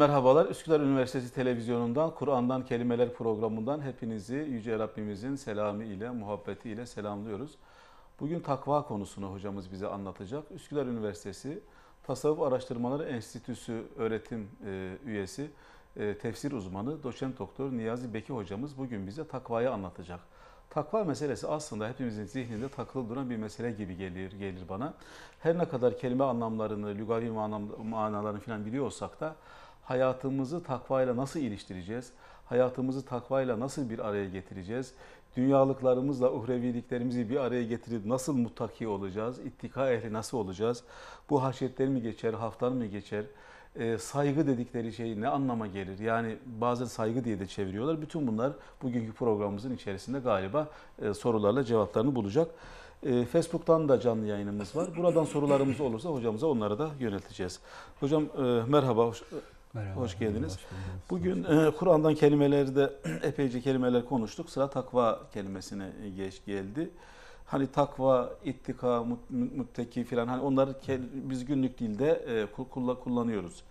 merhabalar. Üsküdar Üniversitesi Televizyonu'ndan, Kur'an'dan Kelimeler programından hepinizi Yüce Rabbimizin selamı ile, muhabbeti ile selamlıyoruz. Bugün takva konusunu hocamız bize anlatacak. Üsküdar Üniversitesi Tasavvuf Araştırmaları Enstitüsü öğretim e, üyesi, e, tefsir uzmanı doçent doktor Niyazi Beki hocamız bugün bize takvayı anlatacak. Takva meselesi aslında hepimizin zihninde takılı duran bir mesele gibi gelir gelir bana. Her ne kadar kelime anlamlarını, lügavi manalarını falan biliyor olsak da hayatımızı takvayla nasıl iliştireceğiz? Hayatımızı takvayla nasıl bir araya getireceğiz? Dünyalıklarımızla uhreviliklerimizi bir araya getirip nasıl muttaki olacağız? İttika ehli nasıl olacağız? Bu haşetler mi geçer, haftan mı geçer? E, saygı dedikleri şey ne anlama gelir? Yani bazen saygı diye de çeviriyorlar. Bütün bunlar bugünkü programımızın içerisinde galiba e, sorularla cevaplarını bulacak. E, Facebook'tan da canlı yayınımız var. Buradan sorularımız olursa hocamıza onları da yönelteceğiz. Hocam e, merhaba. Merhaba. Hoş geldiniz. Hoş Bugün e, Kur'an'dan kelimelerde epeyce kelimeler konuştuk. Sıra takva kelimesine e, geç geldi. Hani takva, ittika, mut, mutteki filan hani onları biz günlük dilde e, kullanıyoruz.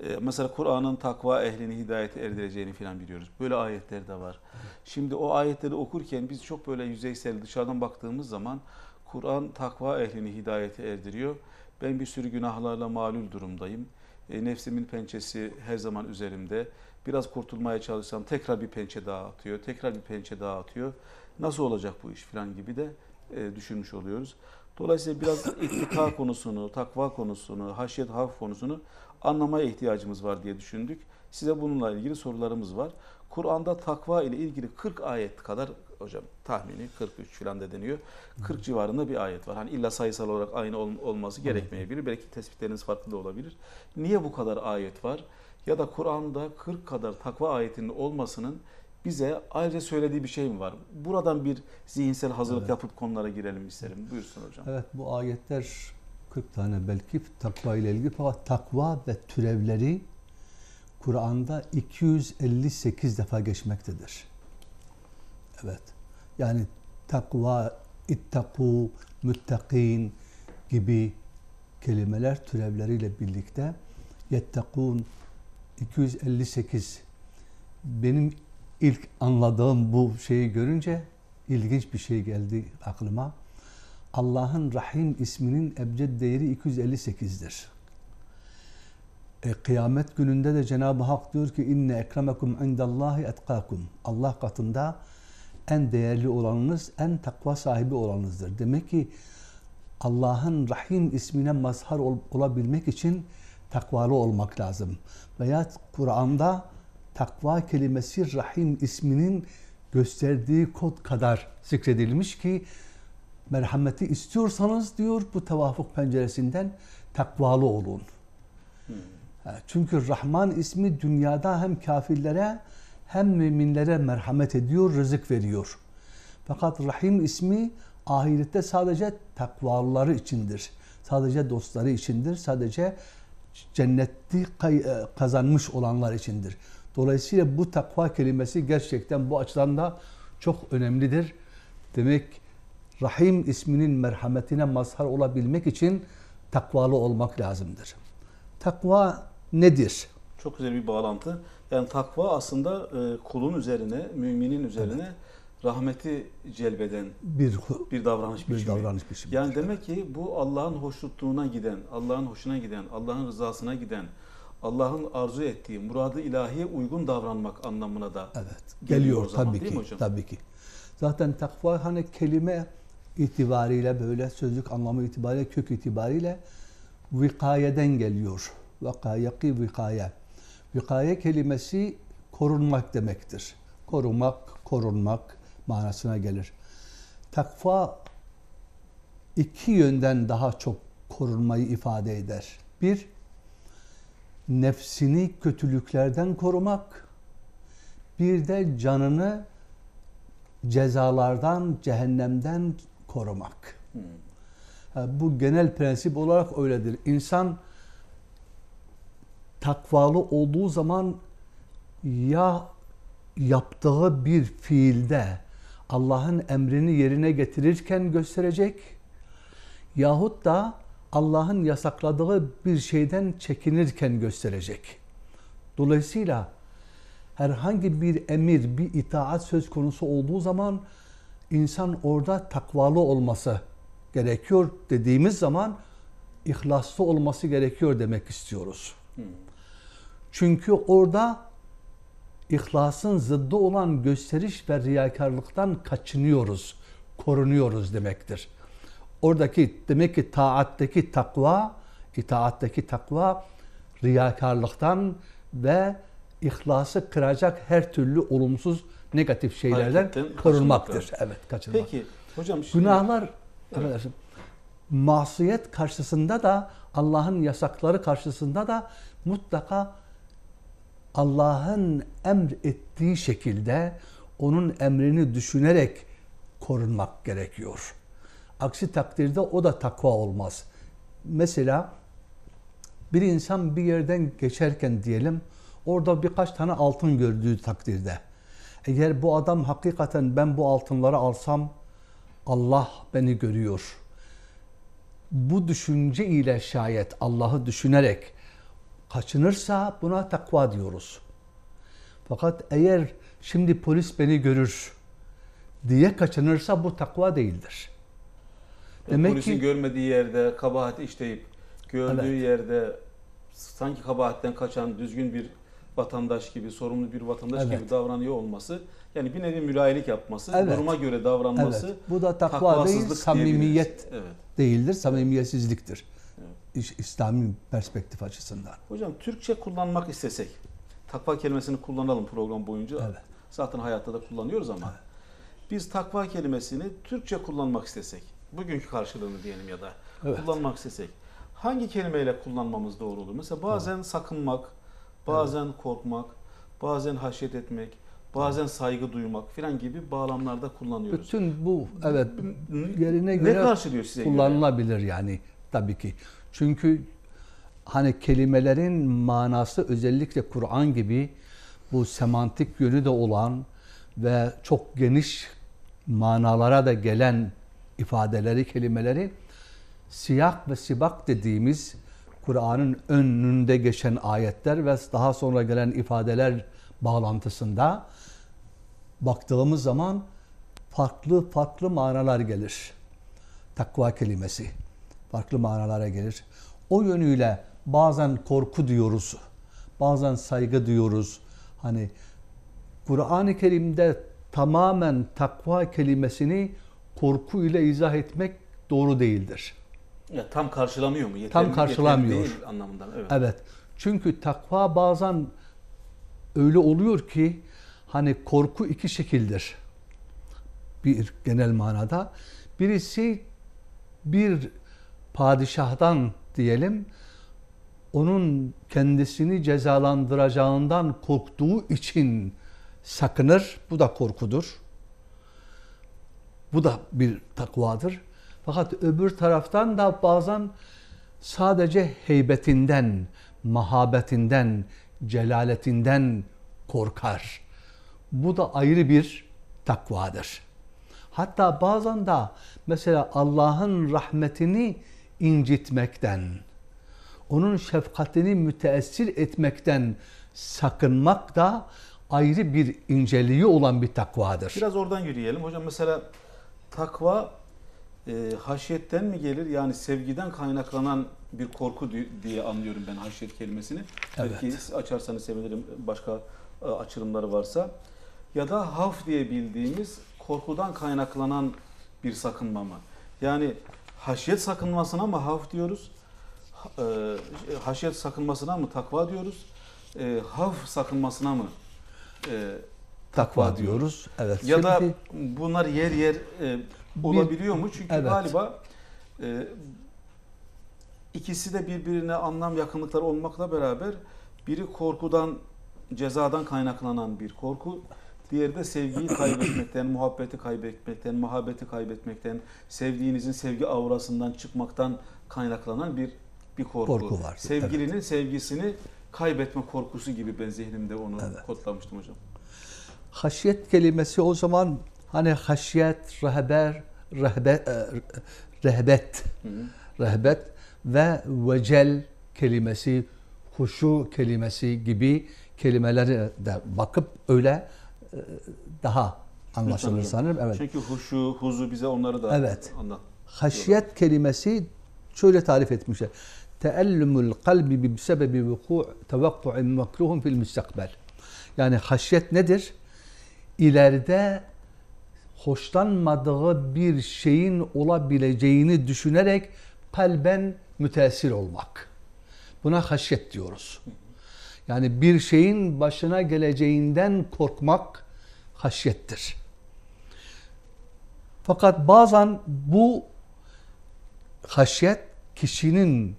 E, mesela Kur'an'ın takva ehlini hidayete erdireceğini filan biliyoruz. Böyle ayetler de var. Şimdi o ayetleri okurken biz çok böyle yüzeysel dışarıdan baktığımız zaman Kur'an takva ehlini hidayete erdiriyor. Ben bir sürü günahlarla malul durumdayım e, nefsimin pençesi her zaman üzerimde. Biraz kurtulmaya çalışsam tekrar bir pençe daha atıyor, tekrar bir pençe daha atıyor. Nasıl olacak bu iş falan gibi de e, düşünmüş oluyoruz. Dolayısıyla biraz ittika konusunu, takva konusunu, haşyet haf konusunu anlamaya ihtiyacımız var diye düşündük. Size bununla ilgili sorularımız var. Kur'an'da takva ile ilgili 40 ayet kadar hocam tahmini 43 filan da deniyor. 40 civarında bir ayet var. Hani illa sayısal olarak aynı ol, olması gerekmeyebilir. Belki tespitleriniz farklı da olabilir. Niye bu kadar ayet var? Ya da Kur'an'da 40 kadar takva ayetinin olmasının bize ayrıca söylediği bir şey mi var? Buradan bir zihinsel hazırlık evet. yapıp konulara girelim isterim. Buyursun hocam. Evet bu ayetler 40 tane belki takva ile ilgili fakat takva ve türevleri Kur'an'da 258 defa geçmektedir. Evet. Yani takva, ittaku, müttakin gibi kelimeler türevleriyle birlikte yettekun 258 benim ilk anladığım bu şeyi görünce ilginç bir şey geldi aklıma. Allah'ın Rahim isminin ebced değeri 258'dir. E, kıyamet gününde de Cenab-ı Hak diyor ki inne ekremekum indallahi etkakum. Allah katında en değerli olanınız, en takva sahibi olanınızdır. Demek ki Allah'ın Rahim ismine mazhar ol, olabilmek için takvalı olmak lazım. Veya Kur'an'da takva kelimesi Rahim isminin gösterdiği kod kadar zikredilmiş ki merhameti istiyorsanız diyor bu tevafuk penceresinden takvalı olun. Hmm. Çünkü Rahman ismi dünyada hem kafirlere hem müminlere merhamet ediyor, rızık veriyor. Fakat Rahim ismi ahirette sadece takvalıları içindir. Sadece dostları içindir. Sadece cenneti e, kazanmış olanlar içindir. Dolayısıyla bu takva kelimesi gerçekten bu açıdan da çok önemlidir. Demek Rahim isminin merhametine mazhar olabilmek için takvalı olmak lazımdır. Takva nedir? Çok güzel bir bağlantı. Yani takva aslında e, kulun üzerine, müminin üzerine evet. rahmeti celbeden bir bir davranış bir biçimi. davranış biçimi. Yani demek ki bu Allah'ın hoşnutluğuna giden, Allah'ın hoşuna giden, Allah'ın rızasına giden, Allah'ın arzu ettiği, muradı ilahiye uygun davranmak anlamına da evet. geliyor, geliyor zaman, tabii ki. Tabii ki. Zaten takva hani kelime itibariyle böyle sözlük anlamı itibariyle kök itibariyle vikayeden geliyor. Vakayaki vikaye. Vikaye kelimesi korunmak demektir. Korumak, korunmak manasına gelir. Takva iki yönden daha çok korunmayı ifade eder. Bir, nefsini kötülüklerden korumak, bir de canını cezalardan, cehennemden korumak. Hmm. Bu genel prensip olarak öyledir. İnsan takvalı olduğu zaman ya yaptığı bir fiilde Allah'ın emrini yerine getirirken gösterecek yahut da Allah'ın yasakladığı bir şeyden çekinirken gösterecek. Dolayısıyla herhangi bir emir, bir itaat söz konusu olduğu zaman insan orada takvalı olması gerekiyor dediğimiz zaman ihlaslı olması gerekiyor demek istiyoruz. Hmm. Çünkü orada ihlasın zıddı olan gösteriş ve riyakarlıktan kaçınıyoruz, korunuyoruz demektir. Oradaki demek ki taattaki takva, itaatteki takva riyakarlıktan ve ihlası kıracak her türlü olumsuz negatif şeylerden korunmaktır. evet, kaçınmak. Peki hocam şimdi günahlar evet. masiyet karşısında da Allah'ın yasakları karşısında da mutlaka Allah'ın emr ettiği şekilde onun emrini düşünerek korunmak gerekiyor. Aksi takdirde o da takva olmaz. Mesela bir insan bir yerden geçerken diyelim orada birkaç tane altın gördüğü takdirde eğer bu adam hakikaten ben bu altınları alsam Allah beni görüyor. Bu düşünce ile şayet Allah'ı düşünerek kaçınırsa buna takva diyoruz. Fakat eğer şimdi polis beni görür diye kaçınırsa bu takva değildir. Demek Polisin ki, görmediği yerde kabahat işleyip gördüğü evet. yerde sanki kabahatten kaçan düzgün bir vatandaş gibi, sorumlu bir vatandaş evet. gibi davranıyor olması yani bir nevi mülayilik yapması, evet. duruma göre davranması evet. bu da takva değil, samimiyet evet. değildir, samimiyetsizliktir. İslami perspektif açısından. Hocam Türkçe kullanmak istesek takva kelimesini kullanalım program boyunca. Evet. Zaten hayatta da kullanıyoruz ama evet. biz takva kelimesini Türkçe kullanmak istesek bugünkü karşılığını diyelim ya da evet. kullanmak istesek hangi kelimeyle kullanmamız doğru olur? Mesela bazen evet. sakınmak, bazen evet. korkmak, bazen haşyet etmek, bazen saygı duymak filan gibi bağlamlarda kullanıyoruz. Bütün bu evet yerine göre ne karşılıyor size kullanılabilir göre? yani tabii ki. Çünkü hani kelimelerin manası özellikle Kur'an gibi bu semantik yönü de olan ve çok geniş manalara da gelen ifadeleri, kelimeleri siyah ve sibak dediğimiz Kur'an'ın önünde geçen ayetler ve daha sonra gelen ifadeler bağlantısında baktığımız zaman farklı farklı manalar gelir. Takva kelimesi farklı manalara gelir. O yönüyle bazen korku diyoruz, bazen saygı diyoruz. Hani Kur'an-ı Kerim'de tamamen takva kelimesini korku ile izah etmek doğru değildir. Ya, tam karşılamıyor mu? Yeterli, tam karşılamıyor. değil anlamında. Evet. evet. Çünkü takva bazen öyle oluyor ki hani korku iki şekildir. Bir genel manada. Birisi bir padişahtan diyelim, onun kendisini cezalandıracağından korktuğu için sakınır. Bu da korkudur. Bu da bir takvadır. Fakat öbür taraftan da bazen sadece heybetinden, mahabetinden, celaletinden korkar. Bu da ayrı bir takvadır. Hatta bazen de mesela Allah'ın rahmetini incitmekten, onun şefkatini müteessir etmekten sakınmak da ayrı bir inceliği olan bir takvadır. Biraz oradan yürüyelim. Hocam mesela takva e, haşiyetten mi gelir? Yani sevgiden kaynaklanan bir korku diye anlıyorum ben haşiyet kelimesini. Evet. Belki açarsanız sevinirim başka e, açılımları varsa. Ya da haf diye bildiğimiz korkudan kaynaklanan bir sakınma mı? Yani haşyet sakınmasına mı haf diyoruz? E, haşyet sakınmasına mı takva diyoruz? E, haf sakınmasına mı e, takva, diyoruz? Evet. Ya da bunlar yer yer olabiliyor e, mu? Çünkü evet. galiba ikisi de birbirine anlam yakınlıkları olmakla beraber biri korkudan cezadan kaynaklanan bir korku Diğeri de sevgiyi kaybetmekten, muhabbeti kaybetmekten, muhabbeti kaybetmekten, sevdiğinizin sevgi aurasından çıkmaktan kaynaklanan bir bir korku. korku var. Sevgilinin evet. sevgisini kaybetme korkusu gibi ben zihnimde onu evet. kodlamıştım hocam. Haşyet kelimesi o zaman hani haşyet, rehber, rehbe, e, rehbet, hı hı. rehbet ve vecel kelimesi, huşu kelimesi gibi kelimeleri de bakıp öyle daha anlaşılır sanırım. Evet. Çünkü huşu, huzu bize onları da evet. anlat. Haşiyet kelimesi şöyle tarif etmişler. Teellümül kalbi bi sebebi vuku tevakku'in makruhun fil müstakbel. Yani haşiyet nedir? İleride hoşlanmadığı bir şeyin olabileceğini düşünerek kalben müteessir olmak. Buna haşyet diyoruz. Yani bir şeyin başına geleceğinden korkmak haşyettir. Fakat bazen bu haşyet kişinin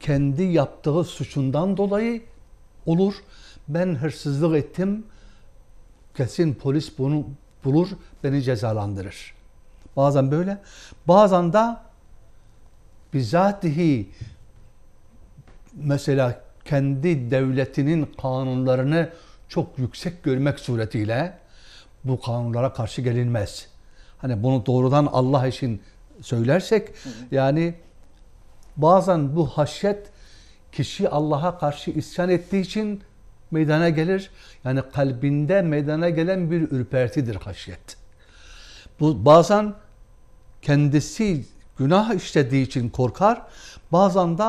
kendi yaptığı suçundan dolayı olur. Ben hırsızlık ettim. Kesin polis bunu bulur, beni cezalandırır. Bazen böyle. Bazen de bizatihi mesela kendi devletinin kanunlarını çok yüksek görmek suretiyle bu kanunlara karşı gelinmez. Hani bunu doğrudan Allah için söylersek yani bazen bu haşyet kişi Allah'a karşı isyan ettiği için meydana gelir. Yani kalbinde meydana gelen bir ürpertidir haşyet. Bu bazen kendisi günah işlediği için korkar. Bazen de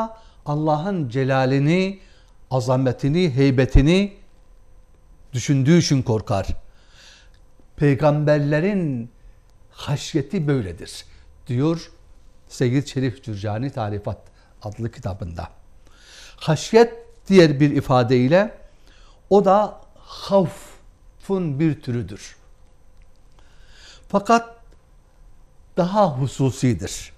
Allah'ın celalini, azametini, heybetini düşündüğü için korkar. Peygamberlerin haşyeti böyledir diyor Seyyid Şerif Cürcani Tarifat adlı kitabında. Haşyet diğer bir ifadeyle o da havfun bir türüdür. Fakat daha hususidir.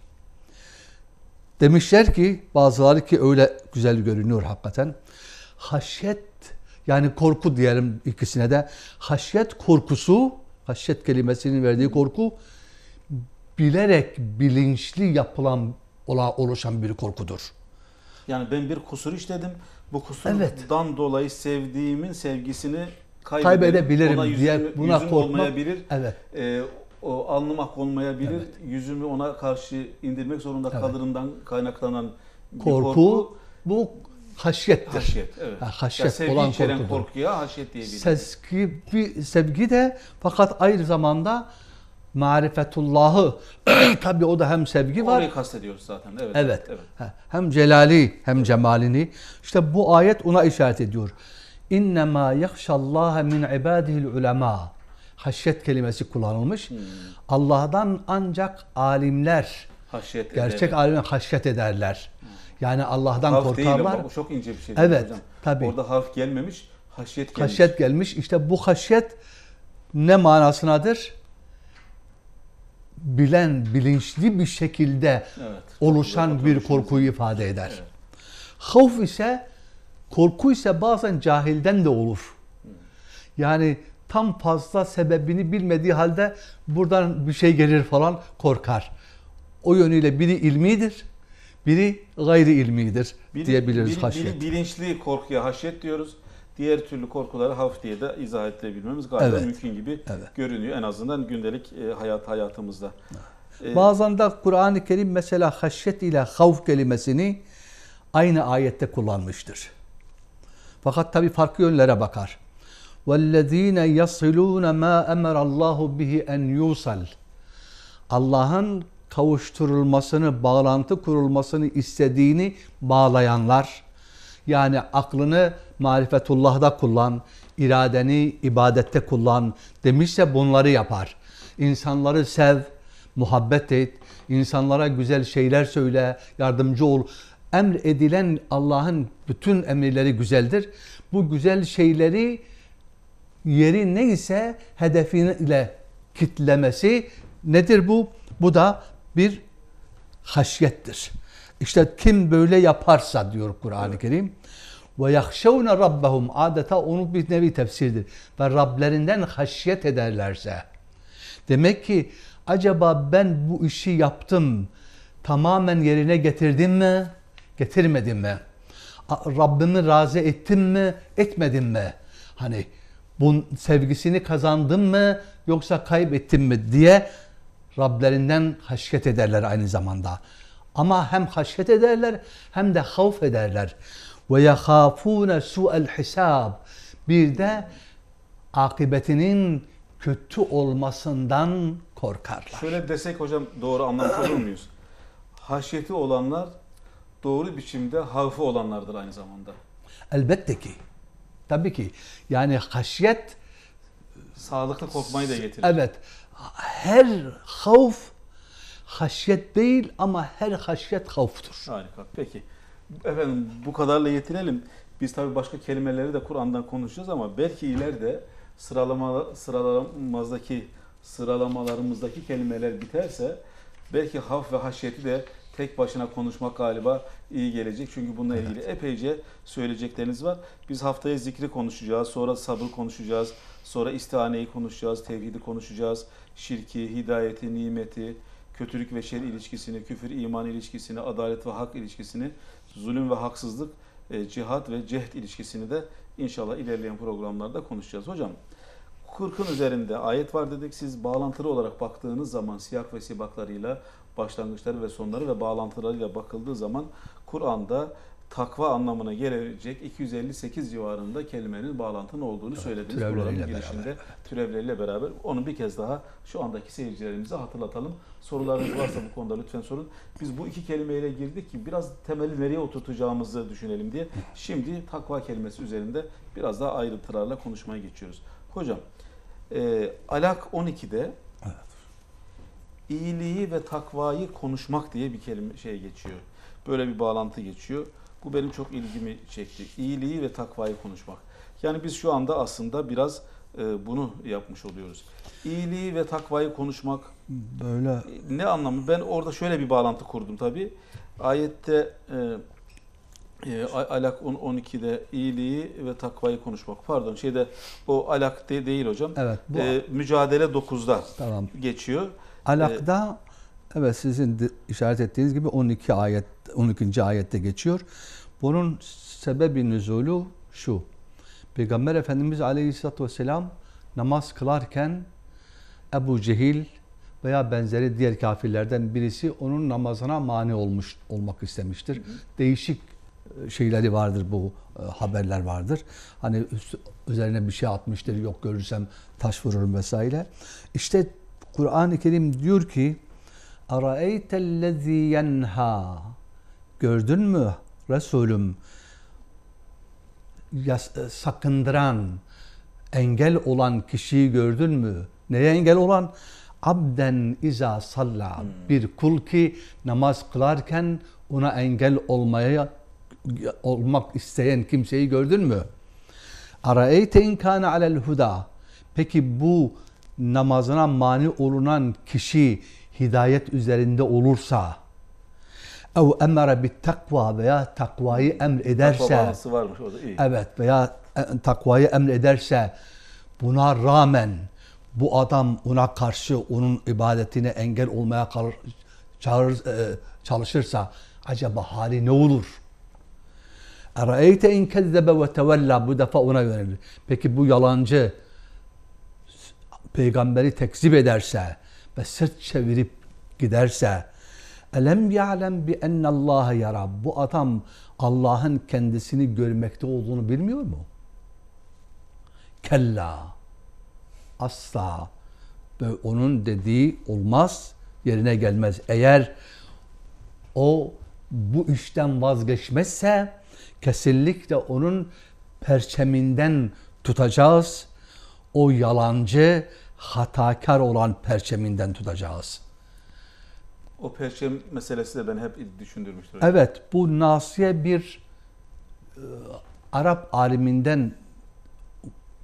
Demişler ki bazıları ki öyle güzel görünüyor hakikaten. Haşyet yani korku diyelim ikisine de. Haşyet korkusu, haşyet kelimesinin verdiği korku bilerek bilinçli yapılan oluşan bir korkudur. Yani ben bir kusur işledim. Bu kusurdan evet. dolayı sevdiğimin sevgisini kaybedebilirim, kaybedebilirim diye buna korkmak. Evet. Ee, o alnıma konmayabilir. Evet. Yüzümü ona karşı indirmek zorunda evet. kalırımdan kaynaklanan korku, korku bu haşyettir. Haşyet, evet. Yani haşyet ya sevgi olan korkudur. korkuya haşyet diyebiliriz. Sevgi, bir, sevgi de fakat aynı zamanda marifetullahı tabi o da hem sevgi var. Orayı kastediyoruz zaten. Evet. Evet. evet. Hem celali hem evet. cemalini. İşte bu ayet ona işaret ediyor. İnnemâ yahşallâhe min ibâdihil ulemâ haşyet kelimesi kullanılmış. Hmm. Allah'tan ancak alimler haşyet gerçek ederler. alimler haşyet ederler. Hmm. Yani Allah'tan harf korkarlar. Değil çok ince bir şey. Evet, hocam. tabii. Orada harf gelmemiş, haşyet gelmiş. Haşyet gelmiş. İşte bu haşyet ne manasınadır? Bilen, bilinçli bir şekilde evet, oluşan bir korkuyu ifade eder. Evet. Havf ise korku ise bazen cahilden de olur. Hmm. Yani tam fazla sebebini bilmediği halde buradan bir şey gelir falan korkar. O yönüyle biri ilmidir, biri gayri ilmidir biri, diyebiliriz biri, haşyet. Biri bilinçli korkuya haşyet diyoruz. Diğer türlü korkuları hafif diye de izah edebilmemiz gayet evet. mümkün gibi evet. görünüyor en azından gündelik e, hayat hayatımızda. Bazen de Kur'an-ı Kerim mesela haşyet ile havf kelimesini aynı ayette kullanmıştır. Fakat tabi farklı yönlere bakar. وَالَّذ۪ينَ يَصِلُونَ مَا اَمَرَ اللّٰهُ بِهِ اَنْ يُوصَلْ Allah'ın kavuşturulmasını, bağlantı kurulmasını istediğini bağlayanlar, yani aklını marifetullah'da kullan, iradeni ibadette kullan demişse bunları yapar. İnsanları sev, muhabbet et, insanlara güzel şeyler söyle, yardımcı ol. Emredilen Allah'ın bütün emirleri güzeldir. Bu güzel şeyleri yeri neyse ise hedefine kitlemesi nedir bu? Bu da bir haşyettir. İşte kim böyle yaparsa diyor Kur'an-ı Kerim ve yahşevne rabbahum adeta onu bir nevi tefsirdir. Ve Rablerinden haşyet ederlerse. Demek ki acaba ben bu işi yaptım, tamamen yerine getirdim mi, getirmedim mi? Rabbimi razı ettim mi, etmedim mi? Hani Bun sevgisini kazandım mı yoksa kaybettim mi diye Rablerinden haşyet ederler aynı zamanda. Ama hem haşyet ederler hem de havf ederler. Ve yahafune su'el hisab. Bir de akıbetinin kötü olmasından korkarlar. Şöyle desek hocam doğru anlamış muyuz? Haşyeti olanlar doğru biçimde havfı olanlardır aynı zamanda. Elbette ki. Tabii ki. Yani haşyet sağlıklı korkmayı da getirir. Evet. Her havf haşyet değil ama her haşyet havftur. Harika. Peki. Efendim bu kadarla yetinelim. Biz tabii başka kelimeleri de Kur'an'dan konuşacağız ama belki ileride sıralama sıralamazdaki sıralamalarımızdaki kelimeler biterse belki haf ve haşyeti de tek başına konuşmak galiba iyi gelecek. Çünkü bununla ilgili epeyce söyleyecekleriniz var. Biz haftaya zikri konuşacağız, sonra sabır konuşacağız, sonra istihaneyi konuşacağız, tevhidi konuşacağız, şirki, hidayeti, nimeti, kötülük ve şer ilişkisini, küfür, iman ilişkisini, adalet ve hak ilişkisini, zulüm ve haksızlık, e, cihat ve cehd ilişkisini de inşallah ilerleyen programlarda konuşacağız. Hocam 40'ın üzerinde ayet var dedik. Siz bağlantılı olarak baktığınız zaman siyah ve sibaklarıyla başlangıçları ve sonları ve bağlantılarıyla bakıldığı zaman Kur'an'da takva anlamına gelecek 258 civarında kelimenin bağlantının olduğunu evet, söylediniz. Buranın girişinde beraber. türevleriyle beraber. Onu bir kez daha şu andaki seyircilerimize hatırlatalım. Sorularınız varsa bu konuda lütfen sorun. Biz bu iki kelimeyle girdik ki biraz temeli nereye oturtacağımızı düşünelim diye. Şimdi takva kelimesi üzerinde biraz daha ayrıntılarla konuşmaya geçiyoruz. Hocam, e, Alak 12'de iyiliği ve takvayı konuşmak diye bir kelime şey geçiyor. Böyle bir bağlantı geçiyor. Bu benim çok ilgimi çekti. İyiliği ve takvayı konuşmak. Yani biz şu anda aslında biraz e, bunu yapmış oluyoruz. İyiliği ve takvayı konuşmak böyle e, ne anlamı? Ben orada şöyle bir bağlantı kurdum tabi. Ayette e, e Alak 12'de iyiliği ve takvayı konuşmak. Pardon şeyde o Alak de, değil hocam. Evet. Bu... E, mücadele 9'da tamam. geçiyor. Alak'da ee, evet sizin de işaret ettiğiniz gibi 12 ayet 12. ayette geçiyor. Bunun sebebi nüzulu şu. Peygamber Efendimiz Aleyhisselatü Vesselam namaz kılarken Ebu Cehil veya benzeri diğer kafirlerden birisi onun namazına mani olmuş olmak istemiştir. Değişik e, şeyleri vardır bu e, haberler vardır. Hani üzerine bir şey atmıştır yok görürsem taş vururum vesaire. İşte Kur'an-ı Kerim diyor ki اَرَأَيْتَ الَّذ۪ي يَنْهَا Gördün mü Resulüm? Yas e, sakındıran, engel olan kişiyi gördün mü? Neye engel olan? Abden iza salla. Hmm. Bir kul ki namaz kılarken ona engel olmaya olmak isteyen kimseyi gördün mü? Araeyte in kana alel huda. Peki bu namazına mani olunan kişi hidayet üzerinde olursa ev emre bir takva veya takvayı emrederse takva varmış o da iyi. Evet veya e, takvayı emrederse buna rağmen bu adam ona karşı onun ibadetine engel olmaya çağır, e, çalışırsa acaba hali ne olur? Ereyte in kezzebe ve tevella bu defa ona yönelir. Peki bu yalancı peygamberi tekzip ederse ve sırt çevirip giderse elem ya'lem bi ennallaha yara bu adam Allah'ın kendisini görmekte olduğunu bilmiyor mu? Kella asla ve onun dediği olmaz yerine gelmez. Eğer o bu işten vazgeçmezse kesinlikle onun perçeminden tutacağız. O yalancı hatakar olan perçeminden tutacağız. O perçem meselesi de ben hep düşündürmüştür. Evet, bu Nasiye bir e, Arap aliminden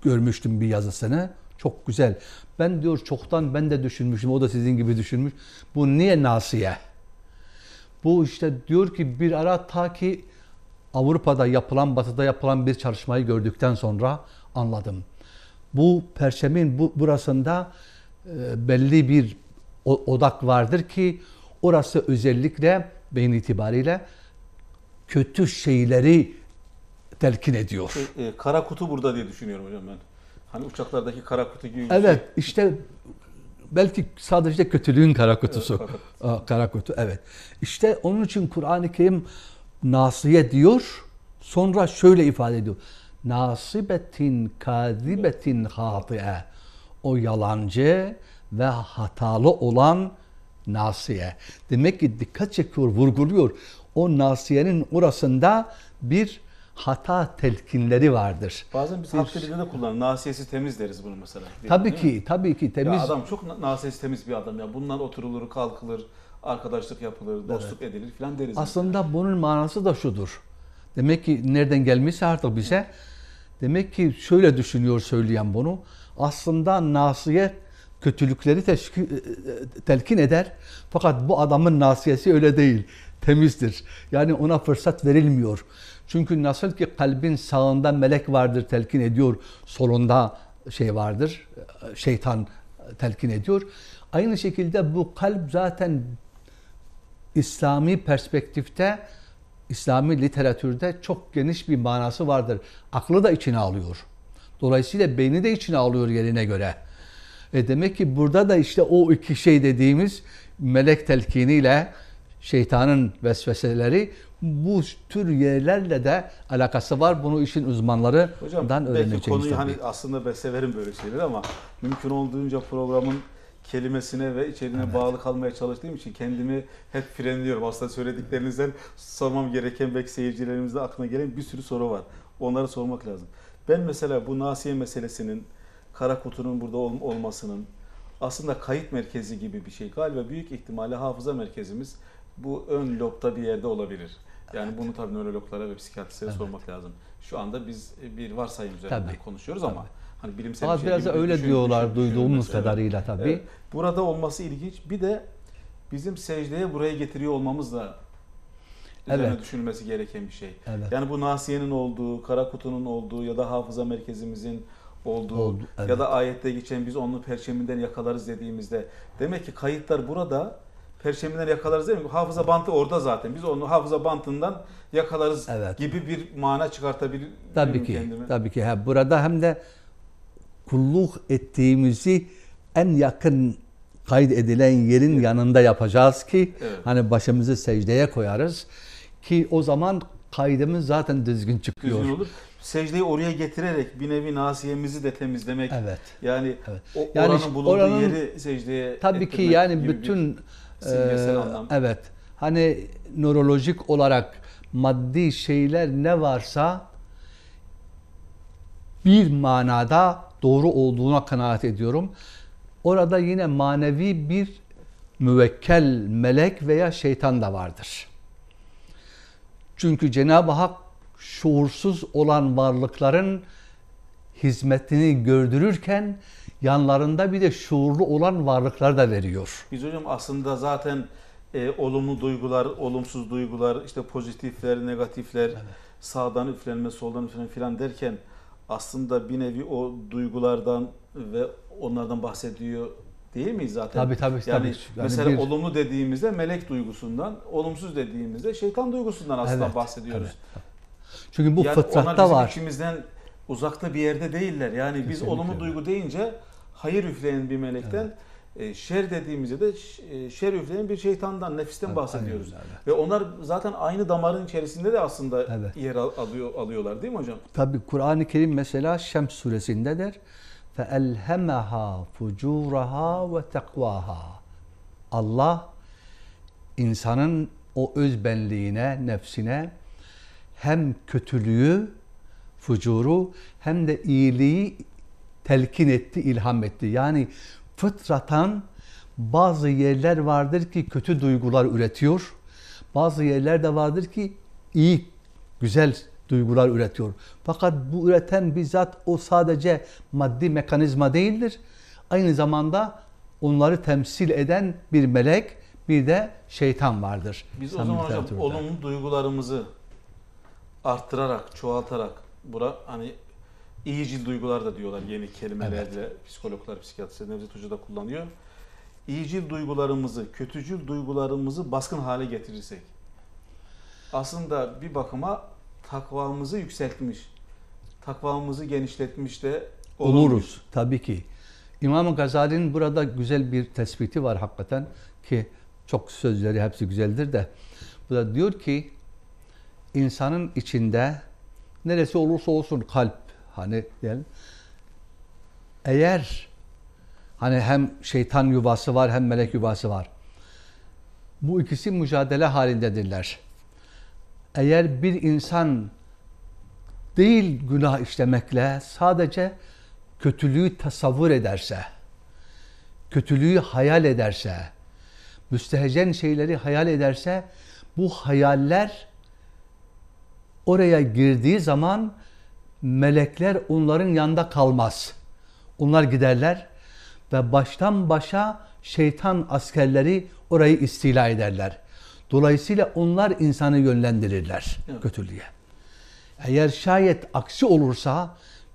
görmüştüm bir yazısını. Çok güzel. Ben diyor çoktan ben de düşünmüştüm. O da sizin gibi düşünmüş. Bu niye Nasiye? Bu işte diyor ki bir ara ta ki Avrupa'da yapılan, Batı'da yapılan bir çalışmayı gördükten sonra anladım bu perçemin bu, burasında e, belli bir odak vardır ki orası özellikle beyin itibariyle kötü şeyleri telkin ediyor. E, e, kara kutu burada diye düşünüyorum hocam ben. Hani uçaklardaki kara kutu gibi. Şey. Evet şey. işte belki sadece kötülüğün kara kutusu. Evet, kara kutu evet. İşte onun için Kur'an-ı Kerim nasiye diyor sonra şöyle ifade ediyor nasibetin kazibetin hatıe o yalancı ve hatalı olan nasiye. Demek ki dikkat çekiyor, vurguluyor. O nasiyenin orasında bir hata telkinleri vardır. Bazen biz halk de kullanır. Nasiyesi temiz deriz bunu mesela. tabii ki, tabii ki temiz. Ya adam çok nasiyesi temiz bir adam ya. Bundan oturulur, kalkılır, arkadaşlık yapılır, dostluk evet. edilir filan deriz. Aslında mesela. bunun manası da şudur. Demek ki nereden gelmiş artık bize evet Demek ki şöyle düşünüyor söyleyen bunu. Aslında nasiyet kötülükleri teşkil, e, e, telkin eder. Fakat bu adamın nasiyesi öyle değil. Temizdir. Yani ona fırsat verilmiyor. Çünkü nasıl ki kalbin sağında melek vardır telkin ediyor. Solunda şey vardır. E, şeytan telkin ediyor. Aynı şekilde bu kalp zaten İslami perspektifte İslami literatürde çok geniş bir manası vardır. Aklı da içine alıyor. Dolayısıyla beyni de içine alıyor yerine göre. E demek ki burada da işte o iki şey dediğimiz melek telkiniyle şeytanın vesveseleri bu tür yerlerle de alakası var. Bunu işin uzmanlarından Hocam, öğreneceğiz. Hocam belki konuyu tabii. hani aslında ben severim böyle şeyleri ama mümkün olduğunca programın kelimesine ve içeriğine evet. bağlı kalmaya çalıştığım için kendimi hep frenliyorum. Aslında söylediklerinizden sormam gereken belki seyircilerimizde aklına gelen bir sürü soru var. Onları sormak lazım. Ben mesela bu nasiye meselesinin, kara kutunun burada ol- olmasının aslında kayıt merkezi gibi bir şey. Galiba büyük ihtimalle hafıza merkezimiz bu ön lobda bir yerde olabilir. Yani evet. bunu tabii nörologlara ve psikiyatristlere evet. sormak lazım. Şu anda biz bir varsayım üzerinden tabii. konuşuyoruz tabii. ama Hani bilimsel Bazı bir şey biraz da öyle düşün, diyorlar düşün, duyduğumuz düşün, kadarıyla evet. tabii. Evet. Burada olması ilginç. Bir de bizim secdeye buraya getiriyor olmamız da üzerine evet. düşünülmesi gereken bir şey. Evet. Yani bu nasiyenin olduğu, kara kutunun olduğu ya da hafıza merkezimizin olduğu Oldu, evet. ya da ayette geçen biz onun perçeminden yakalarız dediğimizde demek ki kayıtlar burada perçeminden yakalarız değil mi? Hafıza bantı orada zaten. Biz onu hafıza bantından yakalarız evet. gibi bir mana çıkartabilir Tabii ki. Kendimi. Tabii ki. Ha, burada hem de kulluk ettiğimizi en yakın kayıt edilen yerin evet. yanında yapacağız ki evet. hani başımızı secdeye koyarız ki o zaman kaydımız zaten düzgün çıkıyor. Düzgün olur. Secdeyi oraya getirerek bir nevi nasiyemizi de temizlemek. Evet. Yani evet. o yani oranın bulunduğu oranın, yeri secdeye Tabii ki yani bütün e, anlam. evet. Hani nörolojik olarak maddi şeyler ne varsa bir manada doğru olduğuna kanaat ediyorum. Orada yine manevi bir müvekkel melek veya şeytan da vardır. Çünkü Cenab-ı Hak şuursuz olan varlıkların hizmetini gördürürken yanlarında bir de şuurlu olan varlıklar da veriyor. Biz hocam aslında zaten e, olumlu duygular, olumsuz duygular, işte pozitifler, negatifler, evet. sağdan üflenme, soldan üflenme filan derken aslında bir nevi o duygulardan ve onlardan bahsediyor değil miyiz zaten? Tabii tabii. Yani tabii. mesela bir... olumlu dediğimizde melek duygusundan, olumsuz dediğimizde şeytan duygusundan aslında evet, bahsediyoruz. Evet, Çünkü bu yani fıtratta onlar bizim var. içimizden uzakta bir yerde değiller. Yani Kesinlikle biz olumlu öyle. duygu deyince hayır üfleyen bir melekten evet e, şer dediğimizde de e, şer üfleyen bir şeytandan, nefisten evet, bahsediyoruz. Aynen, evet. Ve onlar zaten aynı damarın içerisinde de aslında evet. yer alıyor, alıyorlar değil mi hocam? Tabi Kur'an-ı Kerim mesela Şems suresinde der. فَاَلْهَمَهَا فُجُورَهَا وَتَقْوَاهَا Allah insanın o özbenliğine, nefsine hem kötülüğü, fucuru hem de iyiliği telkin etti, ilham etti. Yani fıtratan bazı yerler vardır ki kötü duygular üretiyor. Bazı yerler de vardır ki iyi, güzel duygular üretiyor. Fakat bu üreten bizzat o sadece maddi mekanizma değildir. Aynı zamanda onları temsil eden bir melek, bir de şeytan vardır. Biz o zaman hocam olumlu duygularımızı arttırarak, çoğaltarak bura hani iyicil duygular da diyorlar yeni kelimelerle evet. psikologlar, psikiyatristler Nevzat Hoca da kullanıyor. İyicil duygularımızı, kötücül duygularımızı baskın hale getirirsek aslında bir bakıma takvamızı yükseltmiş, takvamızı genişletmiş de oluruz. tabii ki. İmam Gazali'nin burada güzel bir tespiti var hakikaten ki çok sözleri hepsi güzeldir de. Bu da diyor ki insanın içinde neresi olursa olsun kalp, hani diyelim. Eğer hani hem şeytan yuvası var hem melek yuvası var. Bu ikisi mücadele halindedirler. Eğer bir insan değil günah işlemekle sadece kötülüğü tasavvur ederse, kötülüğü hayal ederse, müstehcen şeyleri hayal ederse bu hayaller oraya girdiği zaman melekler onların yanında kalmaz. Onlar giderler ve baştan başa şeytan askerleri orayı istila ederler. Dolayısıyla onlar insanı yönlendirirler evet. kötülüğe. Eğer şayet aksi olursa,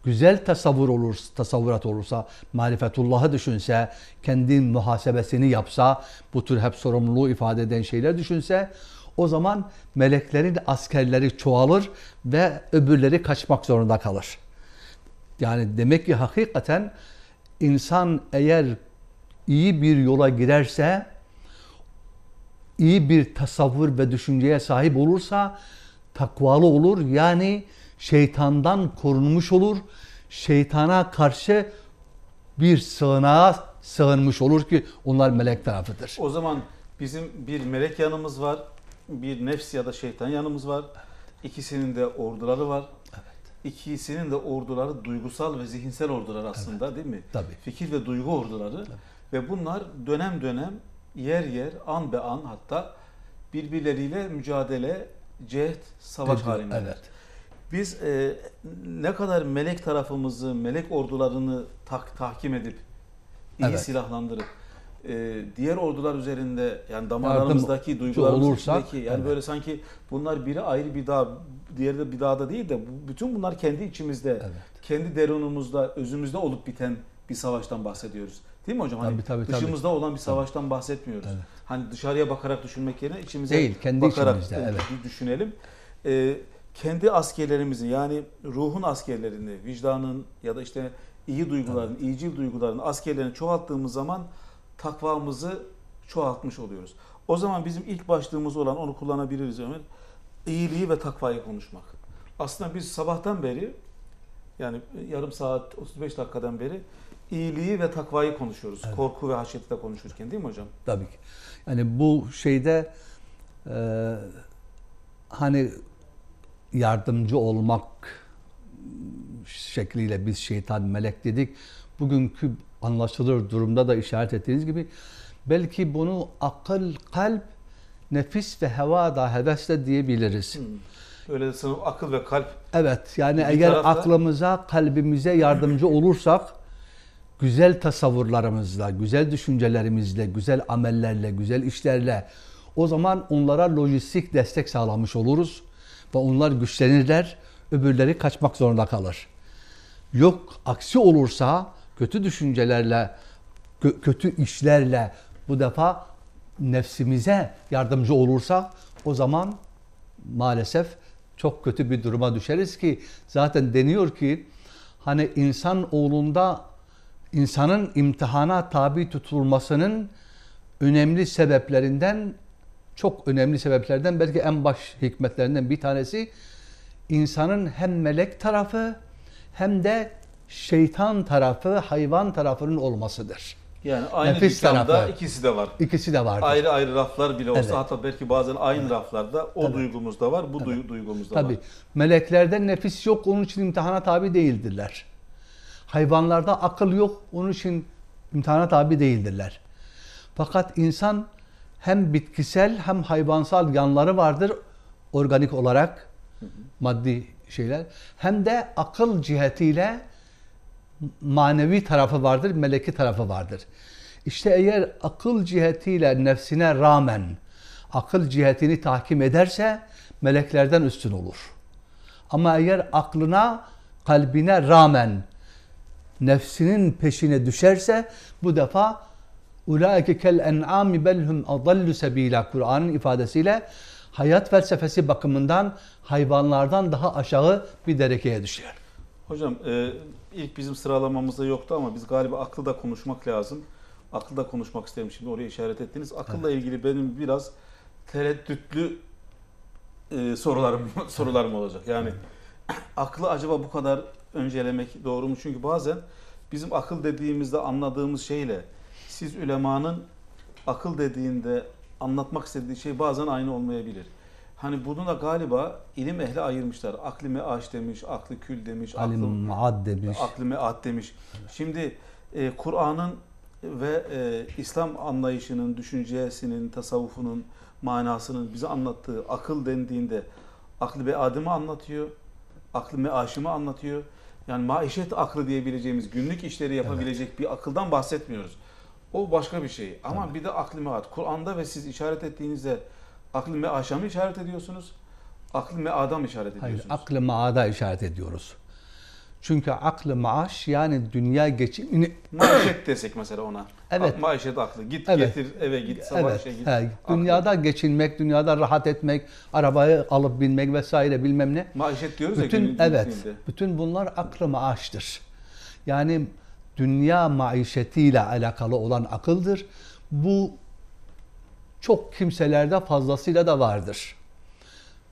güzel tasavvur olursa, tasavvurat olursa, marifetullahı düşünse, kendi muhasebesini yapsa, bu tür hep sorumluluğu ifade eden şeyler düşünse, o zaman meleklerin askerleri çoğalır ve öbürleri kaçmak zorunda kalır. Yani demek ki hakikaten insan eğer iyi bir yola girerse, iyi bir tasavvur ve düşünceye sahip olursa takvalı olur. Yani şeytandan korunmuş olur. Şeytana karşı bir sığınağa sığınmış olur ki onlar melek tarafıdır. O zaman bizim bir melek yanımız var bir nefs ya da şeytan yanımız var. İkisinin de orduları var. Evet. İkisinin de orduları duygusal ve zihinsel ordular aslında evet. değil mi? Tabii. Fikir ve duygu orduları. Tabii. Ve bunlar dönem dönem, yer yer, an be an hatta birbirleriyle mücadele, cehd, savaş halindeler. Evet. Biz e, ne kadar melek tarafımızı, melek ordularını tak, tahkim edip, iyi evet. silahlandırıp e, diğer ordular üzerinde yani damarlarımızdaki duygularımızdaki yani böyle sanki bunlar biri ayrı bir dağ diğeri de bir dağda değil de bütün bunlar kendi içimizde evet. kendi derunumuzda özümüzde olup biten bir savaştan bahsediyoruz. Değil mi hocam? Hani tabii, dışımızda tabii. olan bir savaştan tabii. bahsetmiyoruz. Evet. Hani dışarıya bakarak düşünmek yerine içimize değil, kendi bakarak e, evet. düşünelim. Ee, kendi askerlerimizi yani ruhun askerlerini, vicdanın ya da işte iyi duyguların, evet. iyicil duyguların askerlerini çoğalttığımız zaman takvamızı çoğaltmış oluyoruz. O zaman bizim ilk başlığımız olan onu kullanabiliriz Ömer. İyiliği ve takvayı konuşmak. Aslında biz sabahtan beri yani yarım saat 35 dakikadan beri iyiliği ve takvayı konuşuyoruz. Evet. Korku ve haşyeti de konuşurken değil mi hocam? Tabii ki. Yani bu şeyde e, hani yardımcı olmak şekliyle biz şeytan melek dedik. Bugünkü anlaşılır durumda da işaret ettiğiniz gibi belki bunu akıl, kalp, nefis ve heva da hevesle diyebiliriz. Hmm. Öyle de sınıf akıl ve kalp. Evet yani bir eğer tarafta... aklımıza, kalbimize yardımcı olursak güzel tasavvurlarımızla, güzel düşüncelerimizle, güzel amellerle, güzel işlerle o zaman onlara lojistik destek sağlamış oluruz ve onlar güçlenirler, öbürleri kaçmak zorunda kalır. Yok aksi olursa kötü düşüncelerle, kötü işlerle bu defa nefsimize yardımcı olursak o zaman maalesef çok kötü bir duruma düşeriz ki zaten deniyor ki hani insan oğlunda insanın imtihana tabi tutulmasının önemli sebeplerinden çok önemli sebeplerden belki en baş hikmetlerinden bir tanesi insanın hem melek tarafı hem de şeytan tarafı hayvan tarafının olmasıdır. Yani aynı Nefis dükkanda tarafı. ikisi de var. İkisi de var. Ayrı ayrı raflar bile olsa evet. hatta belki bazen aynı evet. raflarda o evet. duygumuz da var, bu evet. duygumuz da Tabii. var. Tabii. Meleklerde nefis yok, onun için imtihana tabi değildirler. Hayvanlarda akıl yok, onun için imtihana tabi değildirler. Fakat insan hem bitkisel hem hayvansal yanları vardır organik olarak hı hı. maddi şeyler hem de akıl cihetiyle manevi tarafı vardır, meleki tarafı vardır. İşte eğer akıl cihetiyle nefsine rağmen akıl cihetini tahkim ederse meleklerden üstün olur. Ama eğer aklına, kalbine rağmen nefsinin peşine düşerse bu defa ulaike kel en'ami belhum adallu sebila Kur'an'ın ifadesiyle hayat felsefesi bakımından hayvanlardan daha aşağı bir derekeye düşer. Hocam e, ilk bizim sıralamamızda yoktu ama biz galiba akılda konuşmak lazım. Akılda konuşmak istedim şimdi oraya işaret ettiniz. Akılla evet. ilgili benim biraz tereddütlü e, sorularım sorularım olacak. Yani aklı acaba bu kadar öncelemek doğru mu? Çünkü bazen bizim akıl dediğimizde anladığımız şeyle siz ülemanın akıl dediğinde anlatmak istediği şey bazen aynı olmayabilir. Hani bunu da galiba ilim ehli ayırmışlar. Akli meaş demiş, aklı kül demiş, alim maad demiş. Aklı mead demiş. Şimdi e, Kur'an'ın ve e, İslam anlayışının, düşüncesinin, tasavvufunun manasının bize anlattığı akıl dendiğinde aklı be adımı anlatıyor, aklı meaşımı anlatıyor. Yani maişet aklı diyebileceğimiz günlük işleri yapabilecek evet. bir akıldan bahsetmiyoruz. O başka bir şey. Ama evet. bir de aklı meat. Kur'an'da ve siz işaret ettiğinizde Akıl meaşa aşamı işaret ediyorsunuz? Akıl meada adam işaret ediyorsunuz? Hayır, aklı maada işaret ediyoruz. Çünkü aklı maaş yani dünya geçimini... Maişet desek mesela ona. Evet. Maişet aklı. Git evet. getir eve git sabah evet. şey git. Dünyada aklı. geçinmek, dünyada rahat etmek, arabayı alıp binmek vesaire bilmem ne. Maişet diyoruz bütün, ya. Evet. Içinde. Bütün bunlar aklı maaştır. Yani dünya maişetiyle alakalı olan akıldır. Bu çok kimselerde fazlasıyla da vardır.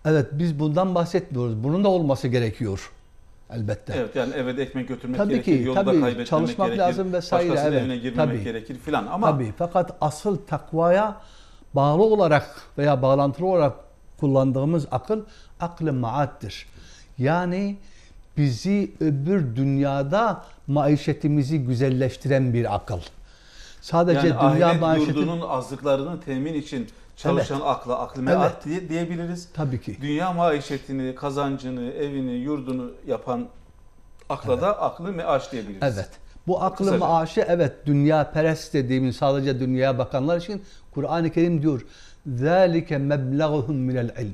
Evet biz bundan bahsetmiyoruz. Bunun da olması gerekiyor elbette. Evet yani eve de ekmek götürmek tabii gerekir, ki, yolda tabii, kaybetmemek çalışmak gerekir, lazım vesaire, başkasının evet, evine girmemek tabii, gerekir filan ama... Tabii fakat asıl takvaya bağlı olarak veya bağlantılı olarak kullandığımız akıl, aklı maattir. Yani bizi öbür dünyada maişetimizi güzelleştiren bir akıl. Sadece yani dünya ahiret manşeti... yurdunun azlıklarını temin için çalışan evet. akla, aklı meat evet. diye, diyebiliriz. Tabii ki. Dünya maişetini, kazancını, evini, yurdunu yapan akla evet. da aklı meaş diyebiliriz. Evet. Bu aklı Kısaca. maaşı evet dünya perest dediğimiz sadece dünyaya bakanlar için Kur'an-ı Kerim diyor. ذَٰلِكَ مَبْلَغُهُمْ مِنَ الْعِلْمِ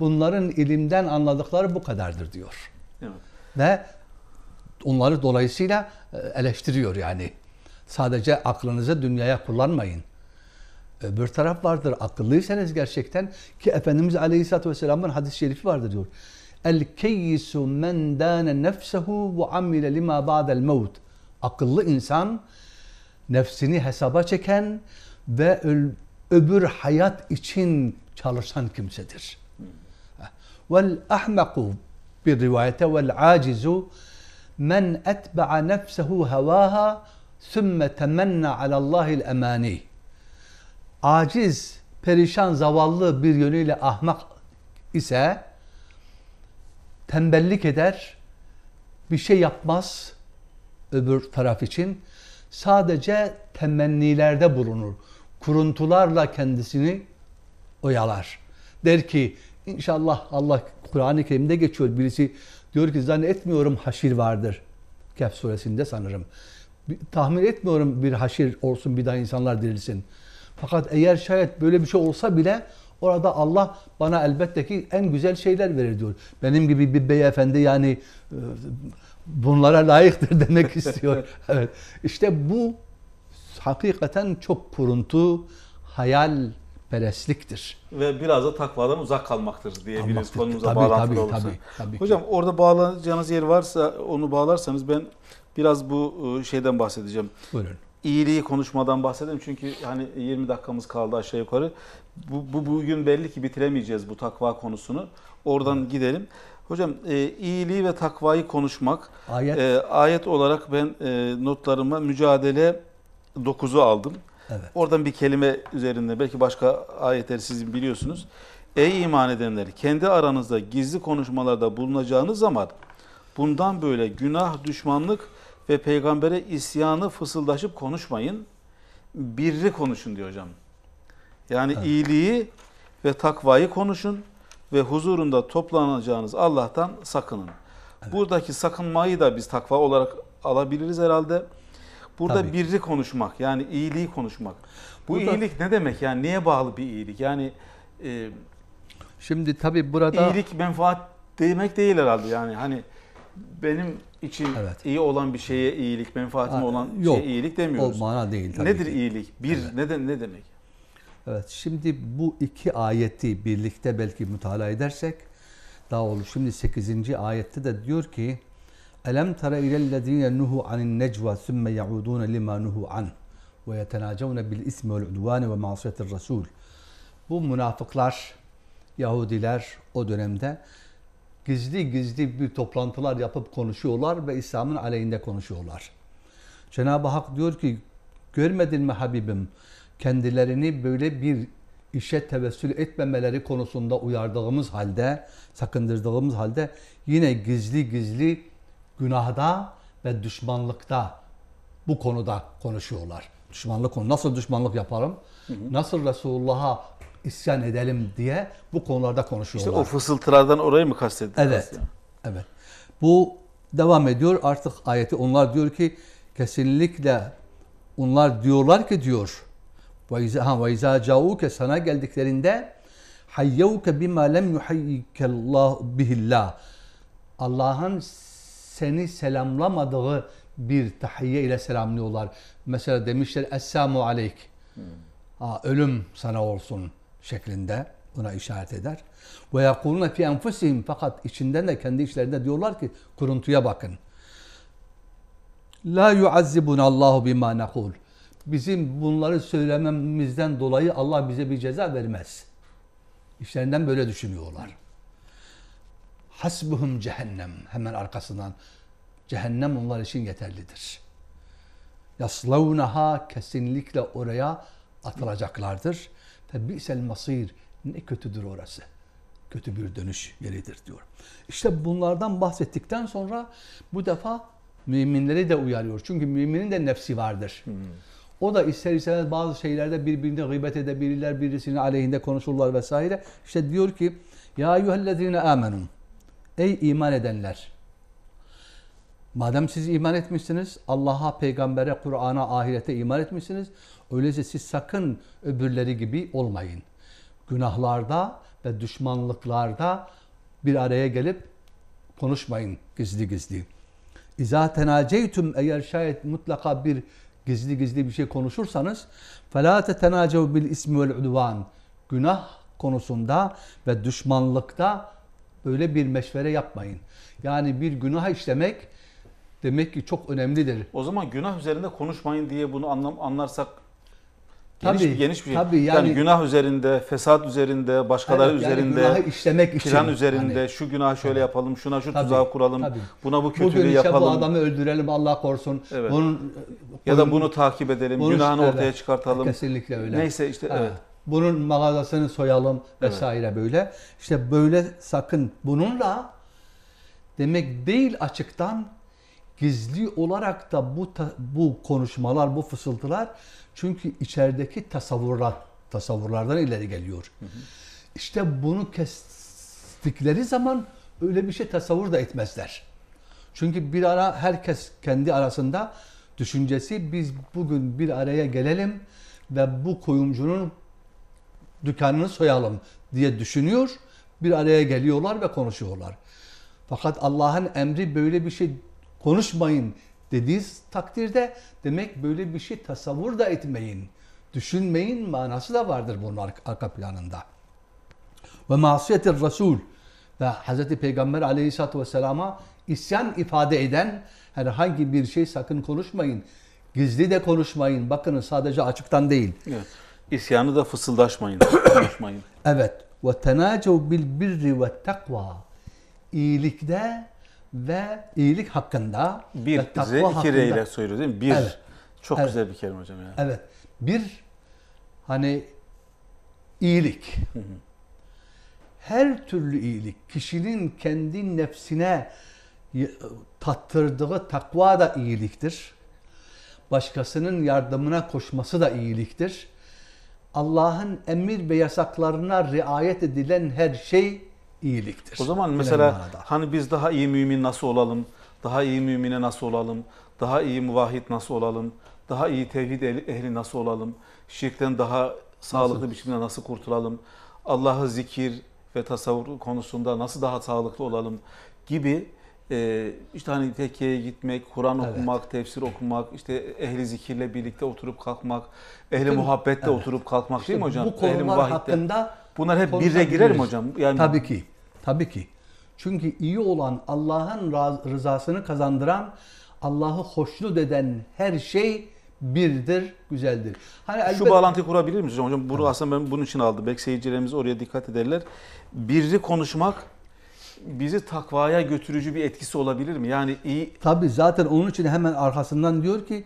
Bunların ilimden anladıkları bu kadardır diyor. Evet. Ve onları dolayısıyla e, eleştiriyor yani. Sadece aklınızı dünyaya kullanmayın. Öbür taraf vardır. Akıllıysanız gerçekten ki Efendimiz Aleyhisselatü Vesselam'ın hadis-i şerifi vardır diyor. El keyyisu men dâne nefsehu ve amile lima ba'del mevt. Akıllı insan nefsini hesaba çeken ve öbür hayat için çalışan kimsedir. Vel ahmeku bir rivayete vel acizu men etba'a nefsehu hevaha sümme temenna alallahil emani aciz, perişan, zavallı bir yönüyle ahmak ise tembellik eder, bir şey yapmaz öbür taraf için. Sadece temennilerde bulunur. Kuruntularla kendisini oyalar. Der ki inşallah Allah Kur'an-ı Kerim'de geçiyor. Birisi diyor ki zannetmiyorum haşir vardır. Kehf suresinde sanırım tahmin etmiyorum bir haşir olsun bir daha insanlar dirilsin. Fakat eğer şayet böyle bir şey olsa bile orada Allah bana elbette ki en güzel şeyler verir diyor. Benim gibi bir beyefendi yani e, bunlara layıktır demek istiyor. evet. İşte bu hakikaten çok puruntu hayal perestliktir. Ve biraz da takvadan uzak kalmaktır diyebiliriz konumuza tabii, bağlantılı tabii, olursa. Tabii, tabii, Hocam orada bağlanacağınız yer varsa onu bağlarsanız ben Biraz bu e, şeyden bahsedeceğim. Buyurun. İyiliği konuşmadan bahsedelim çünkü hani 20 dakikamız kaldı aşağı yukarı. Bu, bu bugün belli ki bitiremeyeceğiz bu takva konusunu. Oradan evet. gidelim. Hocam e, iyiliği ve takvayı konuşmak ayet, e, ayet olarak ben e, notlarıma mücadele 9'u aldım. Evet. Oradan bir kelime üzerinde belki başka ayetleri siz biliyorsunuz. Ey iman edenler kendi aranızda gizli konuşmalarda bulunacağınız zaman bundan böyle günah, düşmanlık ve peygambere isyanı fısıldaşıp konuşmayın. Birri konuşun diyor hocam. Yani evet. iyiliği ve takvayı konuşun ve huzurunda toplanacağınız Allah'tan sakının. Evet. Buradaki sakınmayı da biz takva olarak alabiliriz herhalde. Burada Tabii. birri konuşmak yani iyiliği konuşmak. Bu Burada, iyilik ne demek yani niye bağlı bir iyilik? Yani e, Şimdi tabi burada iyilik menfaat demek değil herhalde yani hani benim için evet. iyi olan bir şeye iyilik, menfaatime olan Yok, şeye iyilik demiyoruz. O mana değil tabii Nedir ki. iyilik? Bir, evet. neden ne demek? Evet, şimdi bu iki ayeti birlikte belki mütalaa edersek daha olur. Şimdi 8. ayette de diyor ki Elem tara ilellezine nuhu anin necva sümme yaudun lima nuhu an ve yetenacavne bil ismi vel udvani ve masiyetir rasul. Bu münafıklar, Yahudiler o dönemde gizli gizli bir toplantılar yapıp konuşuyorlar ve İslam'ın aleyhinde konuşuyorlar. Cenab-ı Hak diyor ki görmedin mi Habibim kendilerini böyle bir işe tevessül etmemeleri konusunda uyardığımız halde, sakındırdığımız halde yine gizli gizli günahda ve düşmanlıkta bu konuda konuşuyorlar. Düşmanlık konu. Nasıl düşmanlık yaparım? Nasıl Resulullah'a isyan edelim diye bu konularda konuşuyorlar. İşte o fısıltılardan orayı mı kastettiniz? Evet. Aslında? Evet. Bu devam ediyor. Artık ayeti onlar diyor ki kesinlikle onlar diyorlar ki diyor. Ve izâ ke sana geldiklerinde hayyevke bima lem yuhayyikallah bihillah. Allah'ın seni selamlamadığı bir tahiyye ile selamlıyorlar. Mesela demişler Esselamu Aleyk. Hmm. Ha, ölüm sana olsun şeklinde buna işaret eder. Ve yakuluna fi enfusihim fakat içinden de kendi işlerinde diyorlar ki kuruntuya bakın. La yuazzibuna Allahu bima nakul. Bizim bunları söylememizden dolayı Allah bize bir ceza vermez. İşlerinden böyle düşünüyorlar. Hasbuhum cehennem. Hemen arkasından cehennem onlar için yeterlidir. Yaslavnaha kesinlikle oraya atılacaklardır. Febisel masir. Ne kötüdür orası. Kötü bir dönüş yeridir diyor. İşte bunlardan bahsettikten sonra bu defa müminleri de uyarıyor. Çünkü müminin de nefsi vardır. Hmm. O da ister istemez bazı şeylerde birbirine gıybet edebilirler, birisini aleyhinde konuşurlar vesaire. İşte diyor ki ya eyyühellezine amenun ey iman edenler madem siz iman etmişsiniz Allah'a, peygambere, Kur'an'a, ahirete iman etmişsiniz Öyleyse siz sakın öbürleri gibi olmayın. Günahlarda ve düşmanlıklarda bir araya gelip konuşmayın gizli gizli. İza tenaceytum eğer şayet mutlaka bir gizli gizli bir şey konuşursanız فَلَا تَتَنَاجَوْ بِالْاِسْمِ وَالْعُدْوَانِ Günah konusunda ve düşmanlıkta böyle bir meşvere yapmayın. Yani bir günah işlemek demek ki çok önemlidir. O zaman günah üzerinde konuşmayın diye bunu anlarsak Geniş, tabii, geniş bir tabii yani, yani günah üzerinde, fesat üzerinde, başkaları yani üzerinde, günahı işlemek için hani- üzerinde hani, şu günah şöyle evet. yapalım, şuna şu tabii, tuzağı kuralım, tabii. buna bu kötülüğü Bugün işte yapalım. Bugün bu adamı öldürelim Allah korusun. Evet. Bunun, ya da bunu takip edelim, bunun, günahını evet, ortaya çıkartalım. Kesinlikle öyle. Neyse işte evet. evet. Bunun mağazasını soyalım vesaire evet. böyle. İşte böyle sakın bununla demek değil açıktan gizli olarak da bu bu konuşmalar, bu fısıltılar çünkü içerideki tasavvurlar, tasavvurlardan ileri geliyor. Hı hı. İşte bunu kestikleri zaman öyle bir şey tasavvur da etmezler. Çünkü bir ara herkes kendi arasında düşüncesi biz bugün bir araya gelelim ve bu kuyumcunun dükkanını soyalım diye düşünüyor. Bir araya geliyorlar ve konuşuyorlar. Fakat Allah'ın emri böyle bir şey konuşmayın dediğiniz takdirde demek böyle bir şey tasavvur da etmeyin, düşünmeyin manası da vardır bunun arka planında. Ve masiyetir Resul ve Hz. Peygamber aleyhissalatü vesselama isyan ifade eden herhangi bir şey sakın konuşmayın. Gizli de konuşmayın. Bakın sadece açıktan değil. Evet. İsyanı da fısıldaşmayın. konuşmayın. Evet. Ve tenacu bil birri ve takva. İyilikte ve iyilik hakkında bir ve takva iki re ile söylüyor değil mi? Bir. Evet. Çok evet. güzel bir kelime hocam yani. Evet. Bir hani iyilik. Her türlü iyilik kişinin kendi nefsine tattırdığı takva da iyiliktir. Başkasının yardımına koşması da iyiliktir. Allah'ın emir ve yasaklarına riayet edilen her şey iyiliktir. O zaman mesela hani biz daha iyi mümin nasıl olalım, daha iyi mümine nasıl olalım, daha iyi muvahhid nasıl olalım, daha iyi tevhid ehli nasıl olalım, şirkten daha sağlıklı nasıl? biçimde nasıl kurtulalım, Allah'ı zikir ve tasavvur konusunda nasıl daha sağlıklı olalım gibi e, işte hani tekkeye gitmek, Kur'an evet. okumak, tefsir okumak, işte ehli zikirle birlikte oturup kalkmak, ehli Bütün, muhabbetle evet. oturup kalkmak işte değil mi hocam? Bu konular ehli hakkında Bunlar hep birre girer mi hocam? Yani Tabii ki. Tabii ki. Çünkü iyi olan Allah'ın rızasını kazandıran, Allah'ı hoşnut eden her şey birdir, güzeldir. Hani elbet... Şu bağlantıyı kurabilir miyiz hocam? Bunu aslında ben bunun için aldım. Belki seyircilerimiz oraya dikkat ederler. Birri konuşmak bizi takvaya götürücü bir etkisi olabilir mi? Yani iyi... Tabii zaten onun için hemen arkasından diyor ki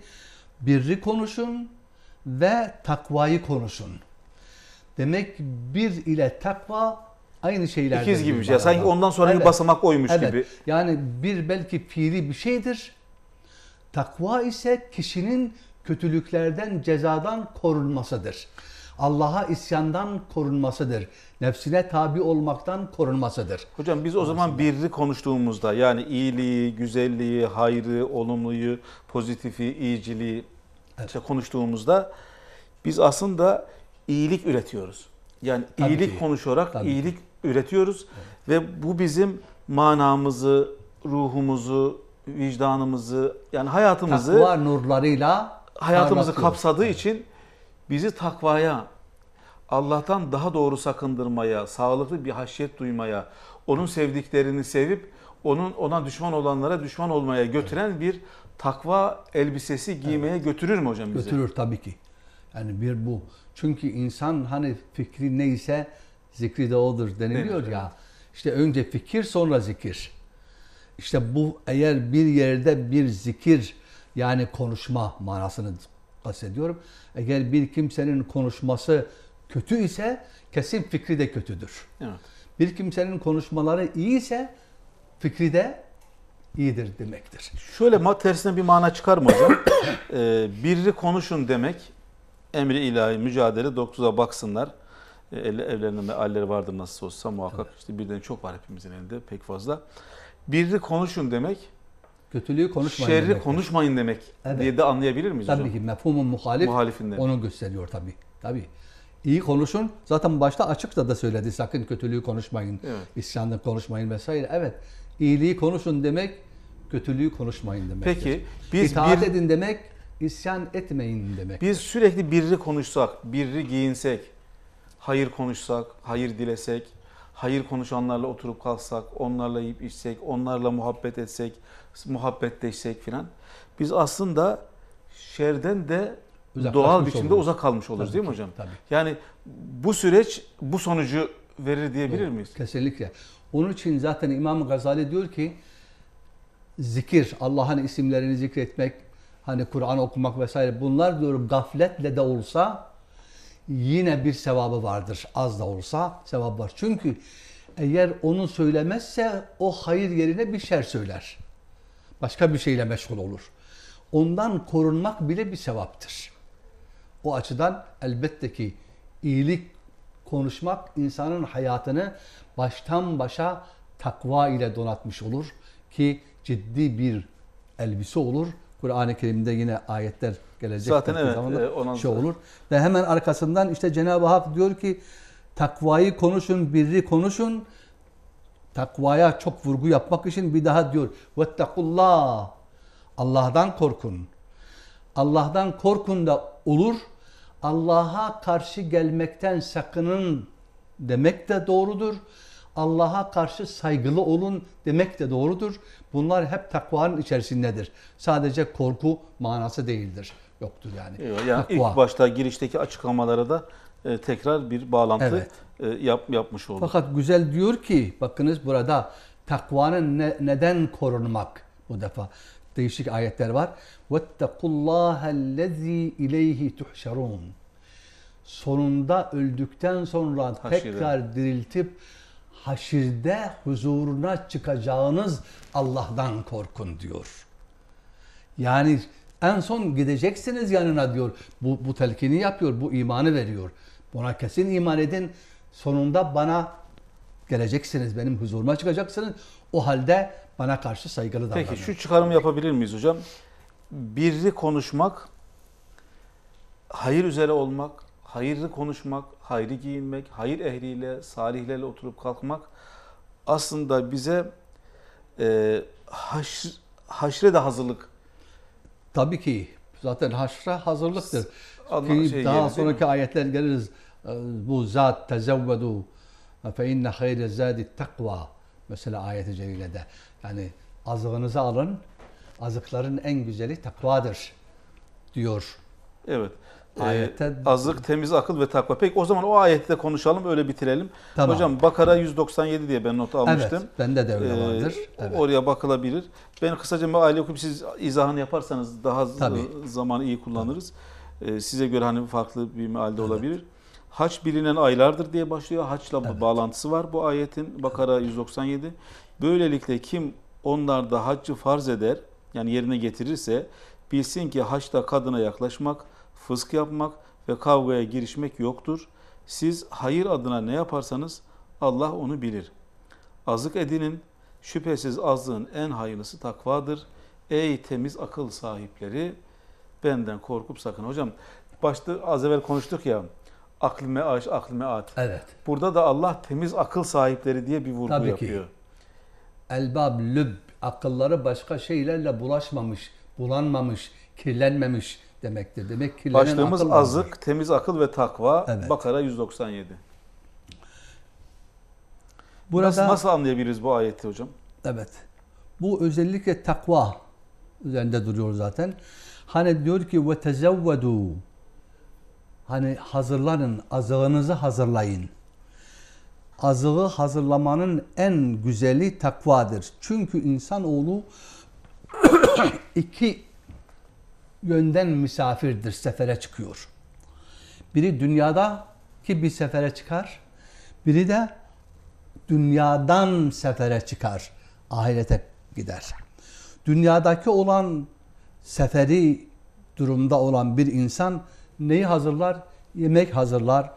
birri konuşun ve takvayı konuşun. Demek bir ile takva Aynı şeyler. İkiz gibi bir şey. Sanki ondan sonra evet. bir basamak oymuş evet. gibi. Yani bir belki fiili bir şeydir. Takva ise kişinin kötülüklerden, cezadan korunmasıdır. Allah'a isyandan korunmasıdır. Nefsine tabi olmaktan korunmasıdır. Hocam biz o zaman birri konuştuğumuzda yani iyiliği, güzelliği, hayrı, olumluyu, pozitifi, iyiciliği evet. işte konuştuğumuzda biz aslında iyilik üretiyoruz. Yani iyilik ki. konuşarak Tabii. iyilik üretiyoruz evet. ve bu bizim manamızı, ruhumuzu, vicdanımızı yani hayatımızı takva nurlarıyla hayatımızı kapsadığı için bizi takvaya, Allah'tan daha doğru sakındırmaya, sağlıklı bir haşyet duymaya, onun sevdiklerini sevip onun ona düşman olanlara düşman olmaya götüren bir takva elbisesi giymeye evet. götürür mü hocam bizi? Götürür tabii ki. Yani bir bu. Çünkü insan hani fikri neyse Zikri de odur deniliyor evet, ya. Evet. İşte önce fikir sonra zikir. İşte bu eğer bir yerde bir zikir yani konuşma manasını kastediyorum. Eğer bir kimsenin konuşması kötü ise kesin fikri de kötüdür. Evet. Bir kimsenin konuşmaları iyi ise fikri de iyidir demektir. Şöyle mat tersine bir mana çıkar mı hocam? ee, biri konuşun demek emri ilahi mücadele 9'a baksınlar. E, evlerinde mealleri vardır nasıl olsa muhakkak. Evet. İşte birden çok var hepimizin elinde pek fazla. Birli konuşun demek. Kötülüğü konuşmayın şerri demek. konuşmayın demek evet. diye de anlayabilir miyiz tabii hocam? Tabii ki mefhumun muhalif Muhalifinden. onu gösteriyor tabii. Tabii. İyi konuşun. Zaten başta açıkça da söyledi. Sakın kötülüğü konuşmayın. Evet. İsyanı konuşmayın vesaire. Evet. İyiliği konuşun demek kötülüğü konuşmayın demek. Peki biz itaat bir, edin demek isyan etmeyin demek. Biz sürekli birri konuşsak, birri giyinsek, hayır konuşsak, hayır dilesek, hayır konuşanlarla oturup kalksak, onlarla yiyip içsek, onlarla muhabbet etsek, muhabbetleşsek filan. Biz aslında şerden de doğal biçimde oluruz. uzak kalmış oluruz tabii değil ki, mi hocam? Tabii. Yani bu süreç bu sonucu verir diyebilir miyiz? Kesinlikle. Onun için zaten İmam Gazali diyor ki zikir, Allah'ın isimlerini zikretmek, hani Kur'an okumak vesaire bunlar diyor gafletle de olsa yine bir sevabı vardır. Az da olsa sevap var. Çünkü eğer onu söylemezse o hayır yerine bir şer söyler. Başka bir şeyle meşgul olur. Ondan korunmak bile bir sevaptır. O açıdan elbette ki iyilik konuşmak insanın hayatını baştan başa takva ile donatmış olur ki ciddi bir elbise olur Kur'an-ı Kerim'de yine ayetler gelecek. Zaten evet. Zamanda e, şey olur. Ve hemen arkasından işte Cenab-ı Hak diyor ki takvayı konuşun, birri konuşun. Takvaya çok vurgu yapmak için bir daha diyor. Vettakullah. Allah'tan korkun. Allah'tan korkun da olur. Allah'a karşı gelmekten sakının demek de doğrudur. Allah'a karşı saygılı olun demek de doğrudur. Bunlar hep takvanın içerisindedir. Sadece korku manası değildir. Yoktur yani. Yok, yani ilk başta girişteki açıklamalara da e, tekrar bir bağlantı evet. E, yap, yapmış olduk. Fakat güzel diyor ki bakınız burada takvanın ne, neden korunmak bu defa değişik ayetler var. Vettekullaha lezî ileyhi tuhşerûn. Sonunda öldükten sonra Haşire. tekrar diriltip haşirde huzuruna çıkacağınız Allah'tan korkun diyor. Yani en son gideceksiniz yanına diyor. Bu, bu telkini yapıyor, bu imanı veriyor. Buna kesin iman edin. Sonunda bana geleceksiniz, benim huzuruma çıkacaksınız. O halde bana karşı saygılı davranın. Peki şu çıkarımı yapabilir miyiz hocam? Birri konuşmak, hayır üzere olmak, hayırlı konuşmak, hayrı giyinmek, hayır ehliyle, salihlerle oturup kalkmak aslında bize e, haşr, haşre de hazırlık. Tabii ki. Zaten haşra hazırlıktır. Anlam, ki şey daha gelir, sonraki ayetler geliriz. E, bu zat tezevvedu fe inne hayre zâdi takva. Mesela ayet-i celilede. Yani azığınızı alın. Azıkların en güzeli takvadır diyor. Evet. Ee, ayette... Azlık, temiz akıl ve takva. Peki o zaman o ayette konuşalım öyle bitirelim. Tamam. Hocam Bakara 197 diye ben not almıştım. Evet bende de öyle ee, vardır. Evet. Oraya bakılabilir. Ben kısaca bir meali okuyup siz izahını yaparsanız daha Tabii. zamanı iyi kullanırız. Ee, size göre hani farklı bir mealde evet. olabilir. Haç bilinen aylardır diye başlıyor. Haçla evet. bağlantısı var bu ayetin Bakara 197. Böylelikle kim onlarda haccı farz eder yani yerine getirirse bilsin ki haçta kadına yaklaşmak fısk yapmak ve kavgaya girişmek yoktur. Siz hayır adına ne yaparsanız Allah onu bilir. Azık edinin, şüphesiz azlığın en hayırlısı takvadır. Ey temiz akıl sahipleri benden korkup sakın. Hocam başta az evvel konuştuk ya aklı aş aklı at. Evet. Burada da Allah temiz akıl sahipleri diye bir vurgu Tabii ki. yapıyor. Elbab, lüb, akılları başka şeylerle bulaşmamış bulanmamış, kirlenmemiş demektir. Demek kirlenen Başlığımız akıl azık, vardır. temiz akıl ve takva. Evet. Bakara 197. Burada, nasıl, nasıl anlayabiliriz bu ayeti hocam? Evet. Bu özellikle takva üzerinde duruyor zaten. Hani diyor ki ve tezevvedu hani hazırlanın, azığınızı hazırlayın. Azığı hazırlamanın en güzeli takvadır. Çünkü insanoğlu oğlu iki yönden misafirdir, sefere çıkıyor. Biri dünyada ki bir sefere çıkar, biri de dünyadan sefere çıkar, ahirete gider. Dünyadaki olan seferi durumda olan bir insan neyi hazırlar? Yemek hazırlar,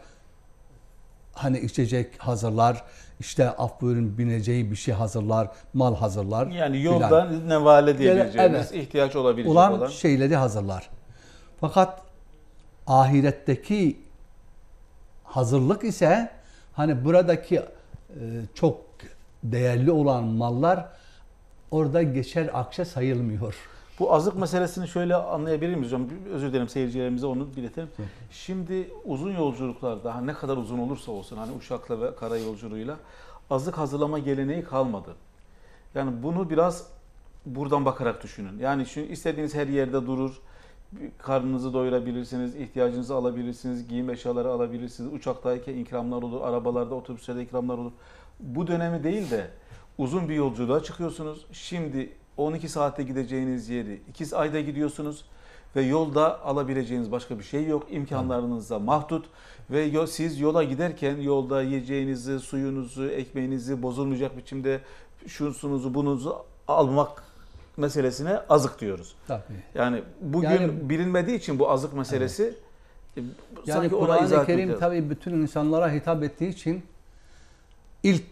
hani içecek hazırlar, işte af buyurun bineceği bir şey hazırlar, mal hazırlar. Yani yoldan filan. nevale diyebileceğimiz evet, ihtiyaç olabilecek olan, olan şeyleri hazırlar. Fakat ahiretteki hazırlık ise hani buradaki e, çok değerli olan mallar orada geçer akçe sayılmıyor. Bu azlık meselesini şöyle anlayabilir miyiz hocam? Özür dilerim seyircilerimize onu belirtelim. Şimdi uzun yolculuklar daha ne kadar uzun olursa olsun hani uçakla ve kara yolculuğuyla azlık hazırlama geleneği kalmadı. Yani bunu biraz buradan bakarak düşünün. Yani şu istediğiniz her yerde durur. Karnınızı doyurabilirsiniz, ihtiyacınızı alabilirsiniz, giyim eşyaları alabilirsiniz. Uçaktayken ikramlar olur, arabalarda, otobüslerde ikramlar olur. Bu dönemi değil de uzun bir yolculuğa çıkıyorsunuz. Şimdi 12 saatte gideceğiniz yeri 2 ayda gidiyorsunuz ve yolda alabileceğiniz başka bir şey yok. İmkanlarınız da mahdut ve siz yola giderken yolda yiyeceğinizi, suyunuzu, ekmeğinizi bozulmayacak biçimde şununuzu, bunuzu almak meselesine azık diyoruz. Tabii. Yani bugün yani, bilinmediği için bu azık meselesi evet. yani Kur'an-ı Kerim tabii bütün insanlara hitap ettiği için ilk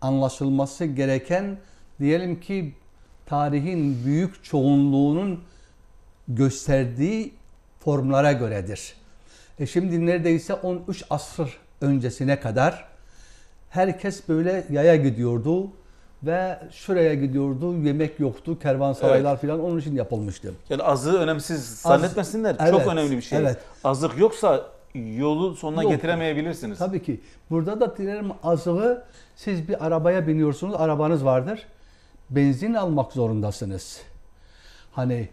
anlaşılması gereken diyelim ki tarihin büyük çoğunluğunun gösterdiği formlara göredir. E şimdi neredeyse 13 asır öncesine kadar herkes böyle yaya gidiyordu ve şuraya gidiyordu, yemek yoktu, kervansaraylar evet. falan onun için yapılmıştı. Yani azı önemsiz zannetmesinler. Az, Çok önemli bir şey. Evet. Azlık yoksa yolu sonuna Yok. getiremeyebilirsiniz. Tabii ki. Burada da dilerim azığı siz bir arabaya biniyorsunuz, arabanız vardır benzin almak zorundasınız. Hani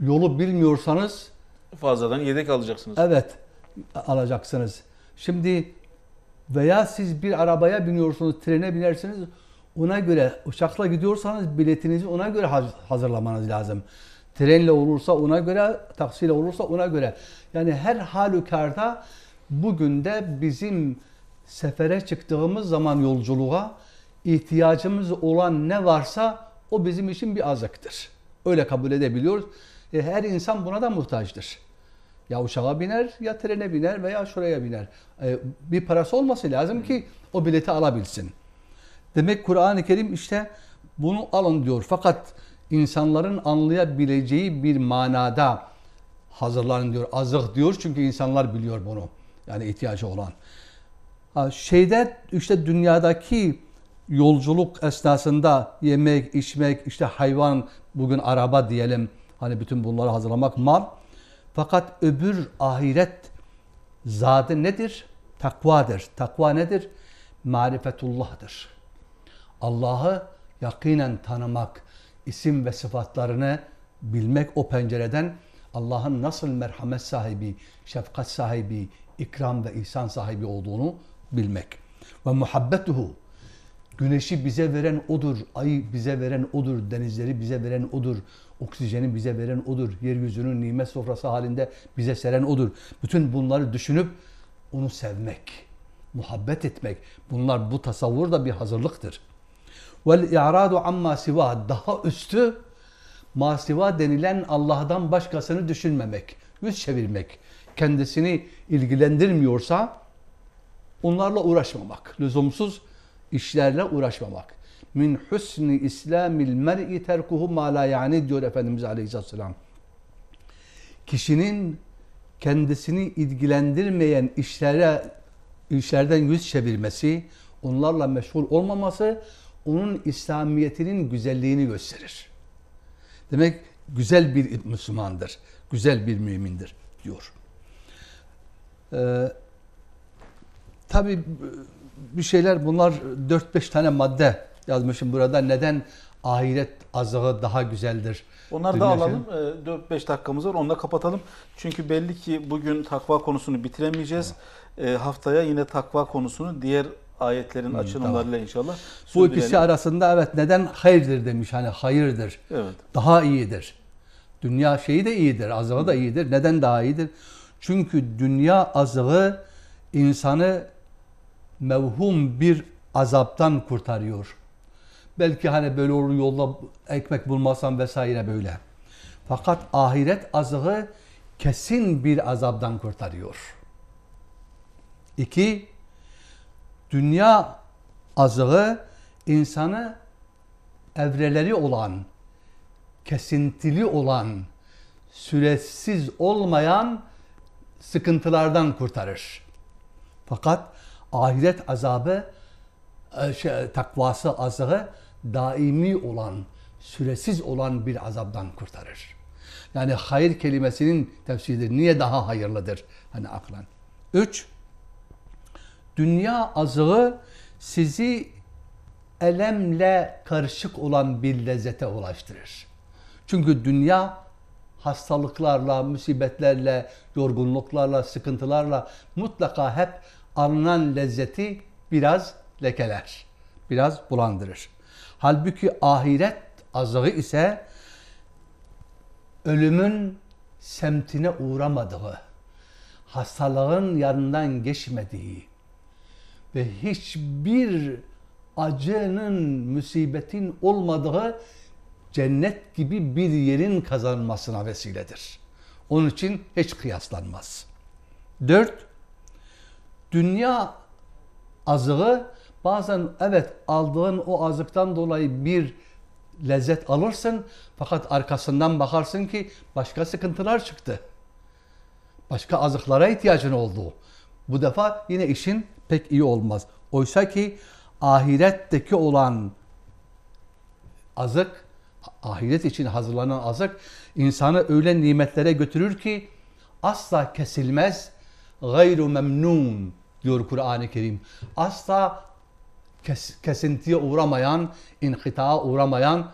yolu bilmiyorsanız fazladan yedek alacaksınız. Evet, alacaksınız. Şimdi veya siz bir arabaya biniyorsunuz, trene binersiniz. Ona göre uçakla gidiyorsanız biletinizi ona göre hazırlamanız lazım. Trenle olursa ona göre, taksiyle olursa ona göre. Yani her halükarda bugün de bizim sefere çıktığımız zaman yolculuğa ihtiyacımız olan ne varsa o bizim için bir azıktır. Öyle kabul edebiliyoruz. E, her insan buna da muhtaçtır. Ya uçağa biner, ya trene biner veya şuraya biner. E, bir parası olması lazım ki o bileti alabilsin. Demek Kur'an-ı Kerim işte bunu alın diyor. Fakat insanların anlayabileceği bir manada hazırlanın diyor. Azık diyor çünkü insanlar biliyor bunu. Yani ihtiyacı olan. Ha, şeyde işte dünyadaki yolculuk esnasında yemek, içmek, işte hayvan, bugün araba diyelim. Hani bütün bunları hazırlamak mal. Fakat öbür ahiret zadı nedir? Takvadır. Takva nedir? Marifetullah'dır. Allah'ı yakinen tanımak, isim ve sıfatlarını bilmek o pencereden Allah'ın nasıl merhamet sahibi, şefkat sahibi, ikram ve ihsan sahibi olduğunu bilmek. Ve muhabbetuhu Güneşi bize veren odur, ayı bize veren odur, denizleri bize veren odur, oksijeni bize veren odur, yeryüzünün nimet sofrası halinde bize seren odur. Bütün bunları düşünüp onu sevmek, muhabbet etmek, bunlar bu tasavvur da bir hazırlıktır. Vel i'radu amma siva daha üstü masiva denilen Allah'tan başkasını düşünmemek, yüz çevirmek, kendisini ilgilendirmiyorsa onlarla uğraşmamak, lüzumsuz işlerle uğraşmamak. Min husni islamil mer'i terkuhu ma la yani diyor Efendimiz Aleyhisselam. Kişinin kendisini ilgilendirmeyen işlere işlerden yüz çevirmesi, onlarla meşgul olmaması onun İslamiyetinin güzelliğini gösterir. Demek güzel bir Müslümandır, güzel bir mümindir diyor. Ee, tabii bir şeyler bunlar 4-5 tane madde yazmışım burada. Neden ahiret azığı daha güzeldir? Onları Dünya da alalım. Ee, şey. 4-5 dakikamız var. Onu da kapatalım. Çünkü belli ki bugün takva konusunu bitiremeyeceğiz. Evet. E, haftaya yine takva konusunu diğer ayetlerin hmm, açılımlarıyla tamam. inşallah. Bu ikisi arasında evet neden hayırdır demiş. Hani hayırdır. Evet. Daha iyidir. Dünya şeyi de iyidir. Azığı da iyidir. Neden daha iyidir? Çünkü dünya azığı insanı mevhum bir azaptan kurtarıyor. Belki hani böyle olur yolda ekmek bulmasam vesaire böyle. Fakat ahiret azığı kesin bir azaptan kurtarıyor. İki, dünya azığı insanı evreleri olan, kesintili olan, süresiz olmayan sıkıntılardan kurtarır. Fakat ahiret azabı e, şey, takvası azığı daimi olan, süresiz olan bir azaptan kurtarır. Yani hayır kelimesinin tefsiri niye daha hayırlıdır hani aklan. Üç, dünya azığı sizi elemle karışık olan bir lezzete ulaştırır. Çünkü dünya hastalıklarla, musibetlerle, yorgunluklarla, sıkıntılarla mutlaka hep alınan lezzeti biraz lekeler, biraz bulandırır. Halbuki ahiret azığı ise ölümün semtine uğramadığı, hastalığın yanından geçmediği ve hiçbir acının, musibetin olmadığı cennet gibi bir yerin kazanmasına vesiledir. Onun için hiç kıyaslanmaz. Dört, dünya azığı bazen evet aldığın o azıktan dolayı bir lezzet alırsın fakat arkasından bakarsın ki başka sıkıntılar çıktı. Başka azıklara ihtiyacın oldu. Bu defa yine işin pek iyi olmaz. Oysa ki ahiretteki olan azık, ahiret için hazırlanan azık insanı öyle nimetlere götürür ki asla kesilmez gayru memnun diyor Kur'an-ı Kerim. Asla kes, kesintiye uğramayan, inkıtağa uğramayan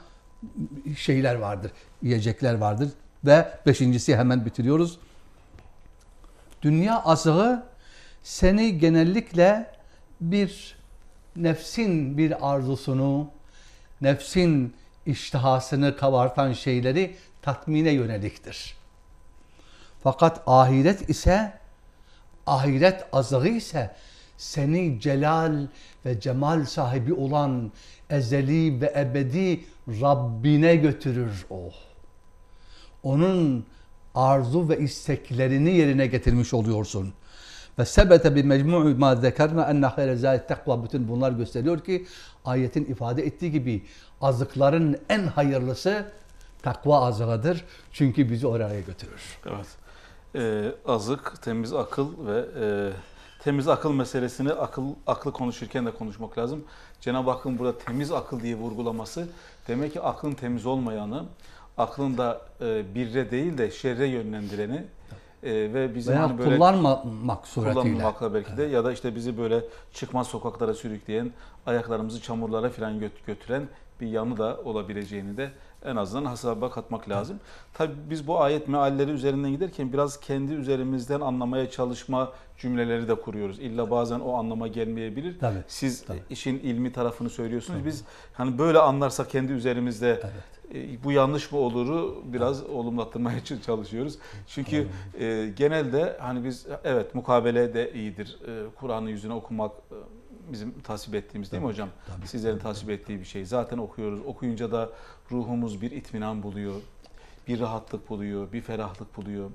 şeyler vardır, yiyecekler vardır. Ve beşincisi hemen bitiriyoruz. Dünya azığı seni genellikle bir nefsin bir arzusunu, nefsin iştihasını kabartan şeyleri tatmine yöneliktir. Fakat ahiret ise ahiret azığı ise seni celal ve cemal sahibi olan ezeli ve ebedi Rabbine götürür o. Onun arzu ve isteklerini yerine getirmiş oluyorsun. Ve sebete bir mecmu'u ma zekerna enne hayre zâit tekva bütün bunlar gösteriyor ki ayetin ifade ettiği gibi azıkların en hayırlısı takva azığıdır. Çünkü bizi oraya götürür. Evet e, azık, temiz akıl ve e, temiz akıl meselesini akıl aklı konuşurken de konuşmak lazım. Cenab-ı Hakk'ın burada temiz akıl diye vurgulaması demek ki aklın temiz olmayanı, aklın da e, birre değil de şerre yönlendireni e, ve bizim Veya hani böyle kullanmamak suretiyle. Kullanmamakla belki de evet. ya da işte bizi böyle çıkmaz sokaklara sürükleyen, ayaklarımızı çamurlara falan götüren bir yanı da olabileceğini de en azından hesaba katmak lazım. Tabi biz bu ayet mealleri üzerinden giderken biraz kendi üzerimizden anlamaya çalışma cümleleri de kuruyoruz. İlla bazen o anlama gelmeyebilir. Tabii, Siz tabii. işin ilmi tarafını söylüyorsunuz. Tabii. Biz hani böyle anlarsak kendi üzerimizde evet. e, bu yanlış mı oluru biraz evet. olumlattırmaya çalışıyoruz. Çünkü e, genelde hani biz evet mukabele de iyidir. E, Kur'an'ı yüzüne okumak e, bizim tasvip ettiğimiz değil tabii, mi hocam? Tabii, Sizlerin tabii, tasvip tabii. ettiği bir şey. Zaten okuyoruz. Okuyunca da ruhumuz bir itminan buluyor. Bir rahatlık buluyor, bir ferahlık buluyor.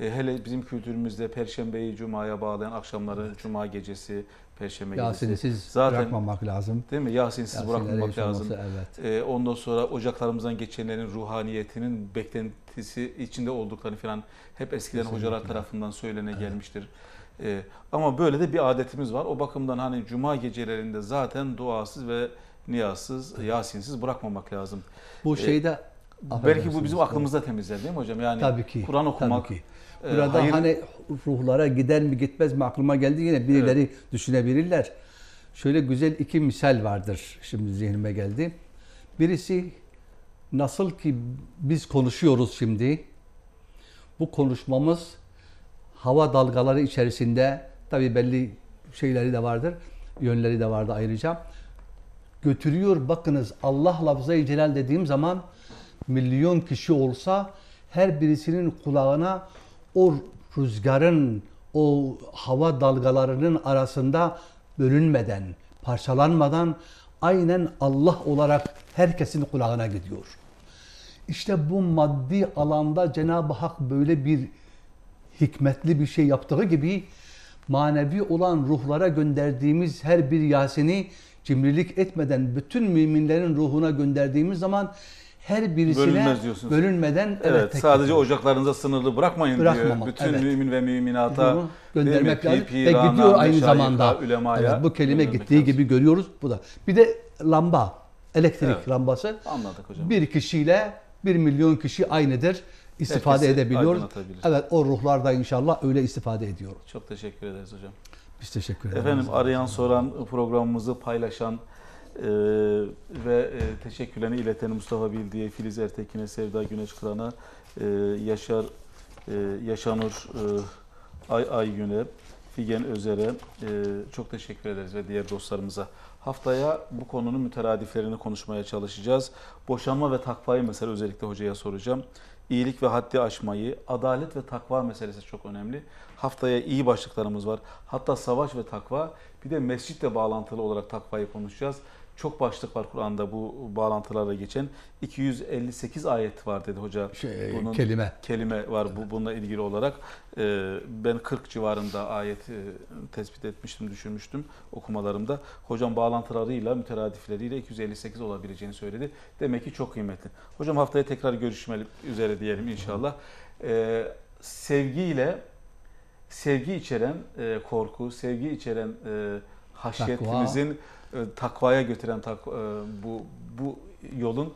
E, hele bizim kültürümüzde perşembeyi cumaya bağlayan akşamları evet. cuma gecesi, perşembe gecesi. Yasin'siz Zaten, bırakmamak lazım. Değil mi? Yasin'siz siz bırakmamak lazım. Evet. E, ondan sonra ocaklarımızdan geçenlerin ruhaniyetinin beklentisi içinde olduklarını falan hep eskiden Kesinlikle. hocalar tarafından söylene evet. gelmiştir. E, ama böyle de bir adetimiz var. O bakımdan hani cuma gecelerinde zaten duasız ve niyazsız, yasinsiz bırakmamak lazım. Bu ee, şeyde e, belki bu bizim aklımızda temizler değil mi hocam? Yani tabii ki. Kur'an okumak. Tabii ki. E, Burada e, hayır, hani ruhlara gider mi gitmez mi aklıma geldi yine birileri evet. düşünebilirler. Şöyle güzel iki misal vardır şimdi zihnime geldi. Birisi nasıl ki biz konuşuyoruz şimdi bu konuşmamız hava dalgaları içerisinde tabi belli şeyleri de vardır, yönleri de vardı ayrıca. Götürüyor bakınız Allah lafzayı celal dediğim zaman milyon kişi olsa her birisinin kulağına o rüzgarın, o hava dalgalarının arasında bölünmeden, parçalanmadan aynen Allah olarak herkesin kulağına gidiyor. İşte bu maddi alanda Cenab-ı Hak böyle bir hikmetli bir şey yaptığı gibi manevi olan ruhlara gönderdiğimiz her bir Yasin'i cimrilik etmeden bütün müminlerin ruhuna gönderdiğimiz zaman her birisine bölünmeden evet, evet sadece ocaklarınıza sınırlı bırakmayın diyor. Bütün evet. mümin ve müminata Bunu göndermek lazım ve gidiyor aynı şahika, zamanda. Ulemaya, evet, bu kelime gittiği lazım. gibi görüyoruz bu da. Bir de lamba, elektrik evet. lambası. Anladık hocam. Bir kişiyle bir milyon kişi aynıdır istifade Herkesi edebiliyoruz. Evet o ruhlarda inşallah öyle istifade ediyoruz. Çok teşekkür ederiz hocam. Biz teşekkür ederiz. Efendim arayan soran programımızı paylaşan e, ve e, teşekkürlerini ileten Mustafa Bildiye, Filiz Ertekin'e, Sevda Güneş Kıran'a, e, Yaşar e, Yaşanur e, Ay Aygün'e, Figen Özer'e e, çok teşekkür ederiz ve diğer dostlarımıza. Haftaya bu konunun müteradiflerini konuşmaya çalışacağız. Boşanma ve takvayı mesela özellikle hocaya soracağım iyilik ve haddi aşmayı, adalet ve takva meselesi çok önemli. Haftaya iyi başlıklarımız var. Hatta savaş ve takva, bir de mescitle bağlantılı olarak takvayı konuşacağız çok başlık var Kur'an'da bu bağlantılarla geçen. 258 ayet var dedi hoca. Şey, Bunun kelime. Kelime var bu bununla ilgili olarak. Ee, ben 40 civarında ayet e, tespit etmiştim, düşünmüştüm okumalarımda. Hocam bağlantılarıyla, müteradifleriyle 258 olabileceğini söyledi. Demek ki çok kıymetli. Hocam haftaya tekrar görüşmeli üzere diyelim inşallah. E, sevgiyle sevgi içeren e, korku, sevgi içeren e, haşyetimizin Takva e, takvaya götüren tak, e, bu bu yolun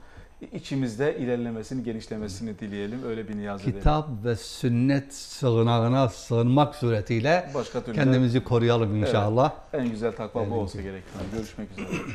içimizde ilerlemesini, genişlemesini dileyelim. Öyle bir niyaz edelim. Kitap ve sünnet sığınağına sığınmak suretiyle Başka türlü kendimizi de... koruyalım inşallah. Evet, en güzel takva evet. bu olsa gerek. Görüşmek üzere.